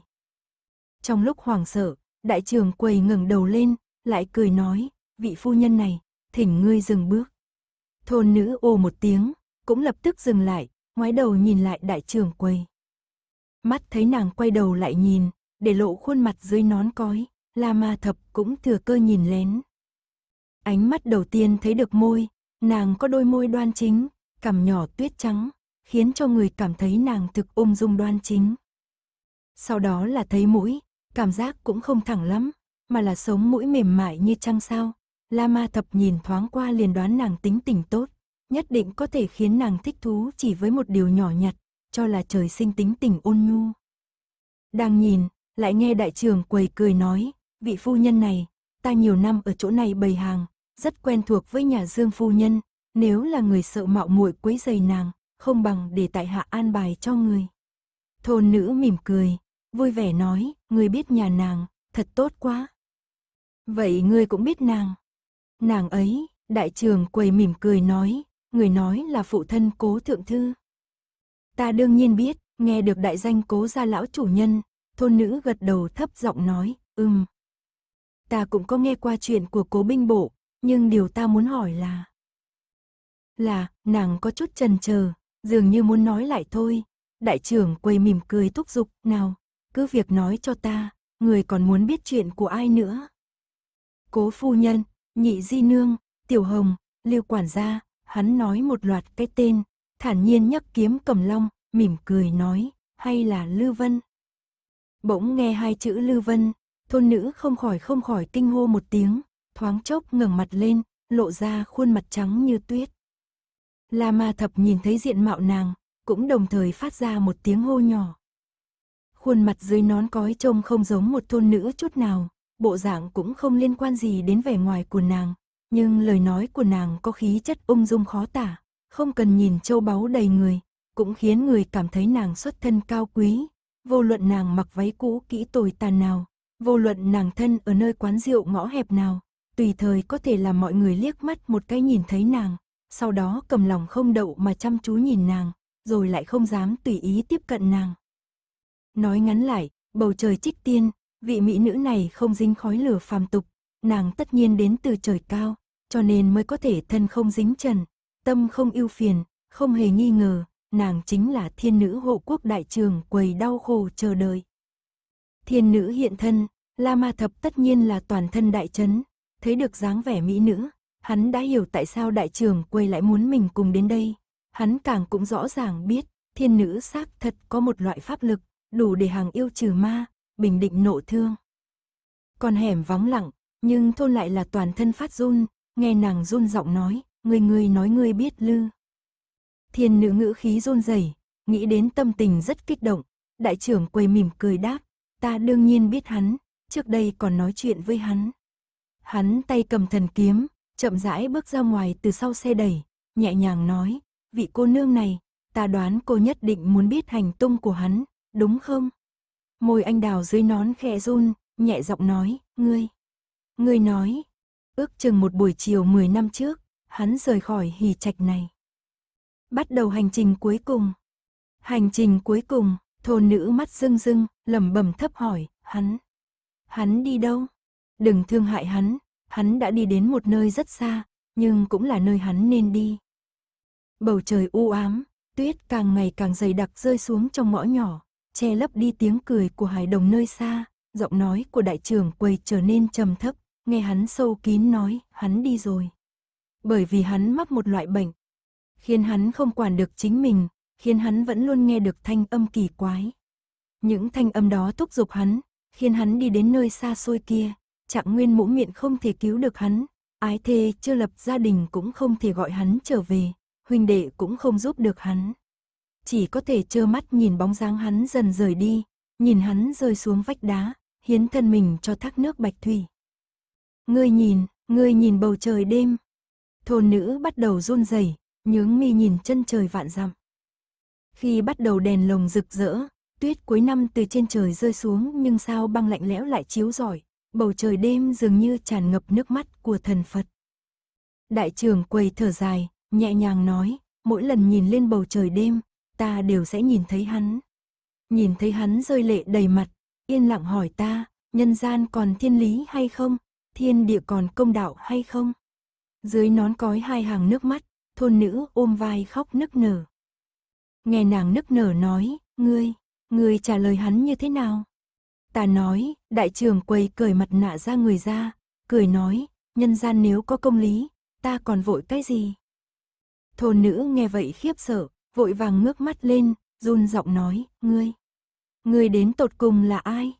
Trong lúc hoảng sợ, đại trưởng quầy ngẩng đầu lên, lại cười nói, vị phu nhân này, thỉnh ngươi dừng bước. Thôn nữ ô một tiếng, cũng lập tức dừng lại, ngoái đầu nhìn lại đại trưởng quầy. Mắt thấy nàng quay đầu lại nhìn, để lộ khuôn mặt dưới nón cói, la ma thập cũng thừa cơ nhìn lén. Ánh mắt đầu tiên thấy được môi, nàng có đôi môi đoan chính, cằm nhỏ tuyết trắng, khiến cho người cảm thấy nàng thực ung dung đoan chính. Sau đó là thấy mũi, cảm giác cũng không thẳng lắm, mà là sống mũi mềm mại như trăng sao. Lama thập nhìn thoáng qua liền đoán nàng tính tình tốt, nhất định có thể khiến nàng thích thú chỉ với một điều nhỏ nhặt, cho là trời sinh tính tình ôn nhu. Đang nhìn, lại nghe đại trưởng quầy cười nói, vị phu nhân này, ta nhiều năm ở chỗ này bày hàng, rất quen thuộc với nhà Dương phu nhân, nếu là người sợ mạo muội quấy giày nàng, không bằng để tại hạ an bài cho người. Thôn nữ mỉm cười, vui vẻ nói, người biết nhà nàng, thật tốt quá. Vậy ngươi cũng biết nàng. Nàng ấy, đại trường quầy mỉm cười nói, người nói là phụ thân cố thượng thư. Ta đương nhiên biết, nghe được đại danh cố gia lão chủ nhân, thôn nữ gật đầu thấp giọng nói, ừm. Ta cũng có nghe qua chuyện của cố binh bộ, nhưng điều ta muốn hỏi là... Là, nàng có chút trần chờ dường như muốn nói lại thôi. Đại trưởng quầy mỉm cười thúc giục, nào, cứ việc nói cho ta, người còn muốn biết chuyện của ai nữa. Cố phu nhân, nhị di nương, tiểu hồng, lưu quản gia, hắn nói một loạt cái tên, thản nhiên nhấc kiếm cầm long, mỉm cười nói, hay là lưu Vân. Bỗng nghe hai chữ lưu Vân, thôn nữ không khỏi không khỏi kinh hô một tiếng, thoáng chốc ngẩng mặt lên, lộ ra khuôn mặt trắng như tuyết. La ma thập nhìn thấy diện mạo nàng, cũng đồng thời phát ra một tiếng hô nhỏ. Khuôn mặt dưới nón cói trông không giống một thôn nữ chút nào, bộ dạng cũng không liên quan gì đến vẻ ngoài của nàng, nhưng lời nói của nàng có khí chất ung dung khó tả, không cần nhìn châu báu đầy người, cũng khiến người cảm thấy nàng xuất thân cao quý, vô luận nàng mặc váy cũ kỹ tồi tàn nào, vô luận nàng thân ở nơi quán rượu ngõ hẹp nào, tùy thời có thể làm mọi người liếc mắt một cái nhìn thấy nàng, sau đó cầm lòng không đậu mà chăm chú nhìn nàng, rồi lại không dám tùy ý tiếp cận nàng. Nói ngắn lại, bầu trời trích tiên, vị mỹ nữ này không dính khói lửa phàm tục, nàng tất nhiên đến từ trời cao, cho nên mới có thể thân không dính trần, tâm không ưu phiền, không hề nghi ngờ, nàng chính là thiên nữ hộ quốc đại trường quầy đau khổ chờ đợi. Thiên nữ hiện thân, La Ma Thập tất nhiên là toàn thân đại chấn, thấy được dáng vẻ mỹ nữ, Hắn đã hiểu tại sao đại trưởng quay lại muốn mình cùng đến đây. Hắn càng cũng rõ ràng biết, thiên nữ xác thật có một loại pháp lực, đủ để hàng yêu trừ ma, bình định nộ thương. còn hẻm vắng lặng, nhưng thôn lại là toàn thân phát run, nghe nàng run giọng nói, người người nói người biết lư. Thiên nữ ngữ khí run rẩy, nghĩ đến tâm tình rất kích động, đại trưởng quầy mỉm cười đáp, ta đương nhiên biết hắn, trước đây còn nói chuyện với hắn. Hắn tay cầm thần kiếm, chậm rãi bước ra ngoài từ sau xe đẩy, nhẹ nhàng nói, vị cô nương này, ta đoán cô nhất định muốn biết hành tung của hắn, đúng không? Môi anh đào dưới nón khẽ run, nhẹ giọng nói, ngươi. Ngươi nói, ước chừng một buổi chiều 10 năm trước, hắn rời khỏi hì trạch này. Bắt đầu hành trình cuối cùng. Hành trình cuối cùng, thôn nữ mắt rưng rưng, lẩm bẩm thấp hỏi, hắn. Hắn đi đâu? Đừng thương hại hắn, hắn đã đi đến một nơi rất xa, nhưng cũng là nơi hắn nên đi. Bầu trời u ám, tuyết càng ngày càng dày đặc rơi xuống trong ngõ nhỏ, che lấp đi tiếng cười của hải đồng nơi xa, giọng nói của đại trưởng quầy trở nên trầm thấp, nghe hắn sâu kín nói, hắn đi rồi. Bởi vì hắn mắc một loại bệnh, khiến hắn không quản được chính mình, khiến hắn vẫn luôn nghe được thanh âm kỳ quái. Những thanh âm đó thúc giục hắn, khiến hắn đi đến nơi xa xôi kia, trạng nguyên mũ miệng không thể cứu được hắn, ái thê chưa lập gia đình cũng không thể gọi hắn trở về, huynh đệ cũng không giúp được hắn. Chỉ có thể trơ mắt nhìn bóng dáng hắn dần rời đi, nhìn hắn rơi xuống vách đá, hiến thân mình cho thác nước bạch thủy. Ngươi nhìn, ngươi nhìn bầu trời đêm. Thôn nữ bắt đầu run rẩy, nhướng mi nhìn chân trời vạn dặm. Khi bắt đầu đèn lồng rực rỡ, tuyết cuối năm từ trên trời rơi xuống nhưng sao băng lạnh lẽo lại chiếu rọi, bầu trời đêm dường như tràn ngập nước mắt của thần Phật. Đại trưởng quầy thở dài, nhẹ nhàng nói, mỗi lần nhìn lên bầu trời đêm, ta đều sẽ nhìn thấy hắn. Nhìn thấy hắn rơi lệ đầy mặt, yên lặng hỏi ta, nhân gian còn thiên lý hay không, thiên địa còn công đạo hay không. Dưới nón cói hai hàng nước mắt, thôn nữ ôm vai khóc nức nở. Nghe nàng nức nở nói, ngươi, ngươi trả lời hắn như thế nào? Ta nói, đại trưởng quầy cởi mặt nạ ra người ra, cười nói, nhân gian nếu có công lý, ta còn vội cái gì? Thôn nữ nghe vậy khiếp sợ, vội vàng ngước mắt lên, run giọng nói, ngươi. Ngươi đến tột cùng là ai?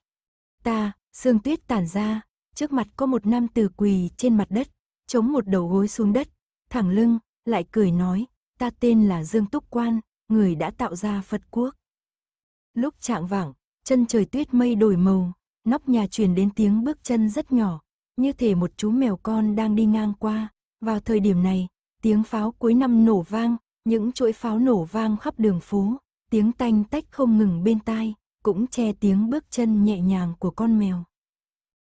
Ta, sương tuyết tản ra, trước mặt có một nam tử quỳ trên mặt đất, chống một đầu gối xuống đất, thẳng lưng, lại cười nói, ta tên là Dương Túc Quan, người đã tạo ra Phật Quốc. Lúc trạng vảng, Chân trời tuyết mây đổi màu, nóc nhà truyền đến tiếng bước chân rất nhỏ, như thể một chú mèo con đang đi ngang qua. Vào thời điểm này, tiếng pháo cuối năm nổ vang, những chuỗi pháo nổ vang khắp đường phố, tiếng tanh tách không ngừng bên tai, cũng che tiếng bước chân nhẹ nhàng của con mèo.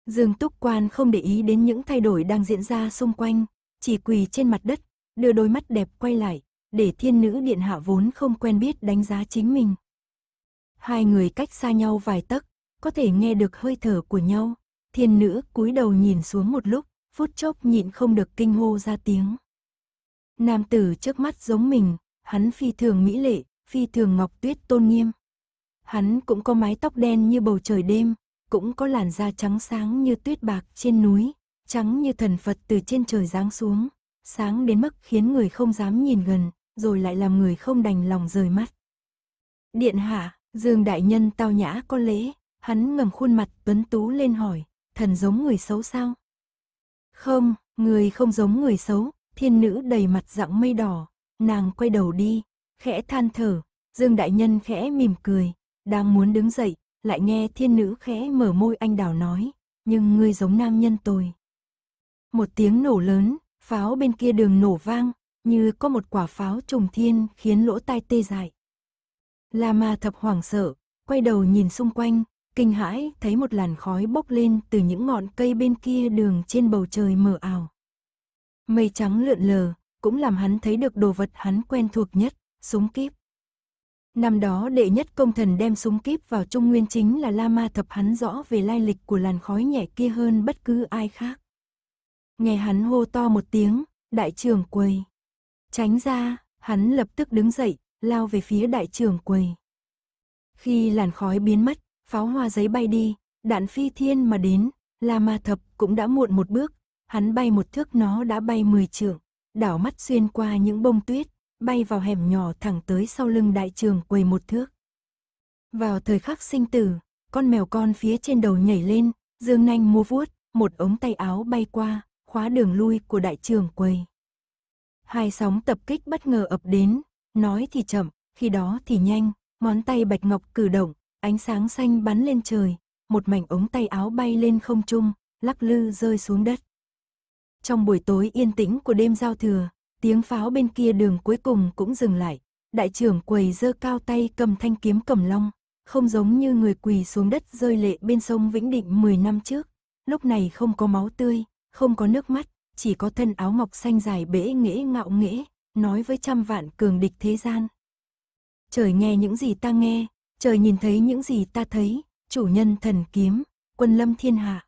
Dương Túc Quan không để ý đến những thay đổi đang diễn ra xung quanh, chỉ quỳ trên mặt đất, đưa đôi mắt đẹp quay lại, để thiên nữ điện hạ vốn không quen biết đánh giá chính mình. Hai người cách xa nhau vài tấc, có thể nghe được hơi thở của nhau. Thiên nữ cúi đầu nhìn xuống một lúc, phút chốc nhịn không được kinh hô ra tiếng. Nam tử trước mắt giống mình, hắn phi thường mỹ lệ, phi thường ngọc tuyết tôn nghiêm. Hắn cũng có mái tóc đen như bầu trời đêm, cũng có làn da trắng sáng như tuyết bạc trên núi, trắng như thần Phật từ trên trời giáng xuống, sáng đến mức khiến người không dám nhìn gần, rồi lại làm người không đành lòng rời mắt. Điện hạ, Dương đại nhân tao nhã có lễ, hắn ngầm khuôn mặt tuấn tú lên hỏi, thần giống người xấu sao? Không, người không giống người xấu, thiên nữ đầy mặt dạng mây đỏ, nàng quay đầu đi, khẽ than thở, Dương đại nhân khẽ mỉm cười, đang muốn đứng dậy, lại nghe thiên nữ khẽ mở môi anh đào nói, nhưng ngươi giống nam nhân tôi. Một tiếng nổ lớn, pháo bên kia đường nổ vang, như có một quả pháo trùng thiên khiến lỗ tai tê dại. La ma thập hoảng sợ, quay đầu nhìn xung quanh, kinh hãi thấy một làn khói bốc lên từ những ngọn cây bên kia đường trên bầu trời mờ ảo. Mây trắng lượn lờ, cũng làm hắn thấy được đồ vật hắn quen thuộc nhất, súng kíp. Năm đó đệ nhất công thần đem súng kíp vào trung nguyên chính là La Ma Thập hắn rõ về lai lịch của làn khói nhẹ kia hơn bất cứ ai khác. Nghe hắn hô to một tiếng, đại trưởng quầy. Tránh ra, hắn lập tức đứng dậy, lao về phía đại trưởng quầy. Khi làn khói biến mất, pháo hoa giấy bay đi, đạn phi thiên mà đến, La Ma Thập cũng đã muộn một bước, hắn bay một thước nó đã bay mười trượng, đảo mắt xuyên qua những bông tuyết, bay vào hẻm nhỏ thẳng tới sau lưng đại trường quầy một thước. Vào thời khắc sinh tử, con mèo con phía trên đầu nhảy lên, dương nanh múa vuốt, một ống tay áo bay qua, khóa đường lui của đại trường quầy. Hai sóng tập kích bất ngờ ập đến, nói thì chậm, khi đó thì nhanh, ngón tay bạch ngọc cử động, ánh sáng xanh bắn lên trời, một mảnh ống tay áo bay lên không trung, lắc lư rơi xuống đất. Trong buổi tối yên tĩnh của đêm giao thừa, tiếng pháo bên kia đường cuối cùng cũng dừng lại, đại trưởng quầy giơ cao tay cầm thanh kiếm cầm long, không giống như người quỳ xuống đất rơi lệ bên sông Vĩnh Định 10 năm trước, lúc này không có máu tươi, không có nước mắt, chỉ có thân áo ngọc xanh dài bể nghễ ngạo nghễ, nói với trăm vạn cường địch thế gian. Trời nghe những gì ta nghe, trời nhìn thấy những gì ta thấy, chủ nhân thần kiếm, quân lâm thiên hạ.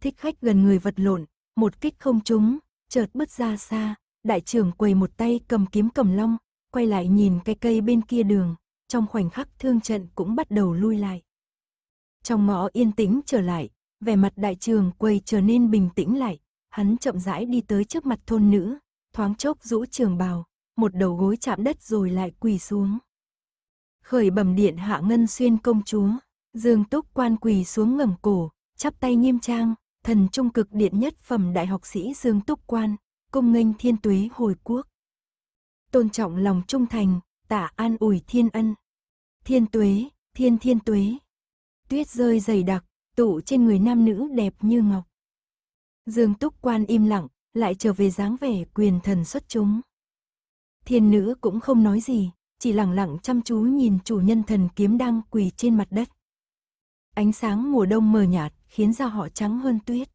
Thích khách gần người vật lộn, một kích không trúng, chợt bứt ra xa, đại trưởng quầy một tay cầm kiếm cầm long, quay lại nhìn cây cây bên kia đường, trong khoảnh khắc thương trận cũng bắt đầu lui lại. Trong ngõ yên tĩnh trở lại, vẻ mặt đại trường quầy trở nên bình tĩnh lại, hắn chậm rãi đi tới trước mặt thôn nữ, thoáng chốc rũ trường bào, một đầu gối chạm đất rồi lại quỳ xuống. Khởi bẩm điện hạ ngân xuyên công chúa, Dương Túc quan quỳ xuống ngầm cổ, chắp tay nghiêm trang, thần trung cực điện nhất phẩm đại học sĩ Dương Túc quan, công nghênh thiên tuế hồi quốc. Tôn trọng lòng trung thành, tả an ủi thiên ân. Thiên tuế, thiên thiên tuế. Tuyết rơi dày đặc, tụ trên người nam nữ đẹp như ngọc. Dương Túc Quan im lặng, lại trở về dáng vẻ quyền thần xuất chúng. Thiên nữ cũng không nói gì, chỉ lặng lặng chăm chú nhìn chủ nhân thần kiếm đang quỳ trên mặt đất. Ánh sáng mùa đông mờ nhạt khiến da họ trắng hơn tuyết.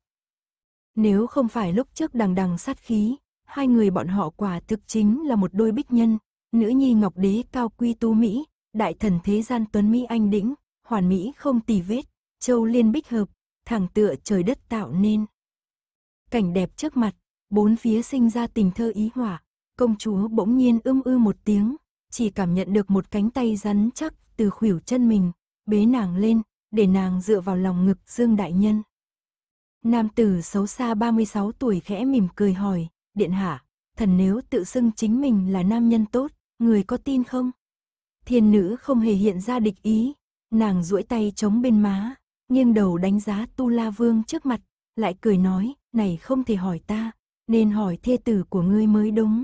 Nếu không phải lúc trước đằng đằng sát khí, hai người bọn họ quả thực chính là một đôi bích nhân, nữ nhi ngọc đế cao quy tu Mỹ, đại thần thế gian tuấn Mỹ anh đĩnh, hoàn Mỹ không tì vết, châu liên bích hợp, thẳng tựa trời đất tạo nên. Cảnh đẹp trước mặt, bốn phía sinh ra tình thơ ý hỏa, công chúa bỗng nhiên ưm ư một tiếng, chỉ cảm nhận được một cánh tay rắn chắc từ khuỷu chân mình, bế nàng lên, để nàng dựa vào lòng ngực Dương Đại Nhân. Nam tử xấu xa 36 tuổi khẽ mỉm cười hỏi, điện hạ, thần nếu tự xưng chính mình là nam nhân tốt, người có tin không? Thiên nữ không hề hiện ra địch ý, nàng duỗi tay chống bên má, nghiêng đầu đánh giá Tu La Vương trước mặt, lại cười nói, này không thể hỏi ta, nên hỏi thê tử của ngươi mới đúng.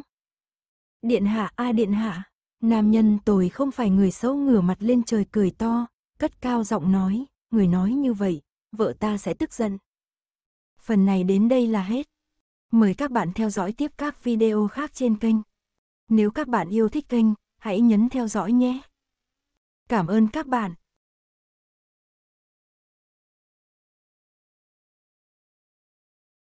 Điện hạ a điện hạ, nam nhân tôi không phải người xấu ngửa mặt lên trời cười to, cất cao giọng nói, người nói như vậy, vợ ta sẽ tức giận. Phần này đến đây là hết. Mời các bạn theo dõi tiếp các video khác trên kênh. Nếu các bạn yêu thích kênh, hãy nhấn theo dõi nhé. Cảm ơn các bạn.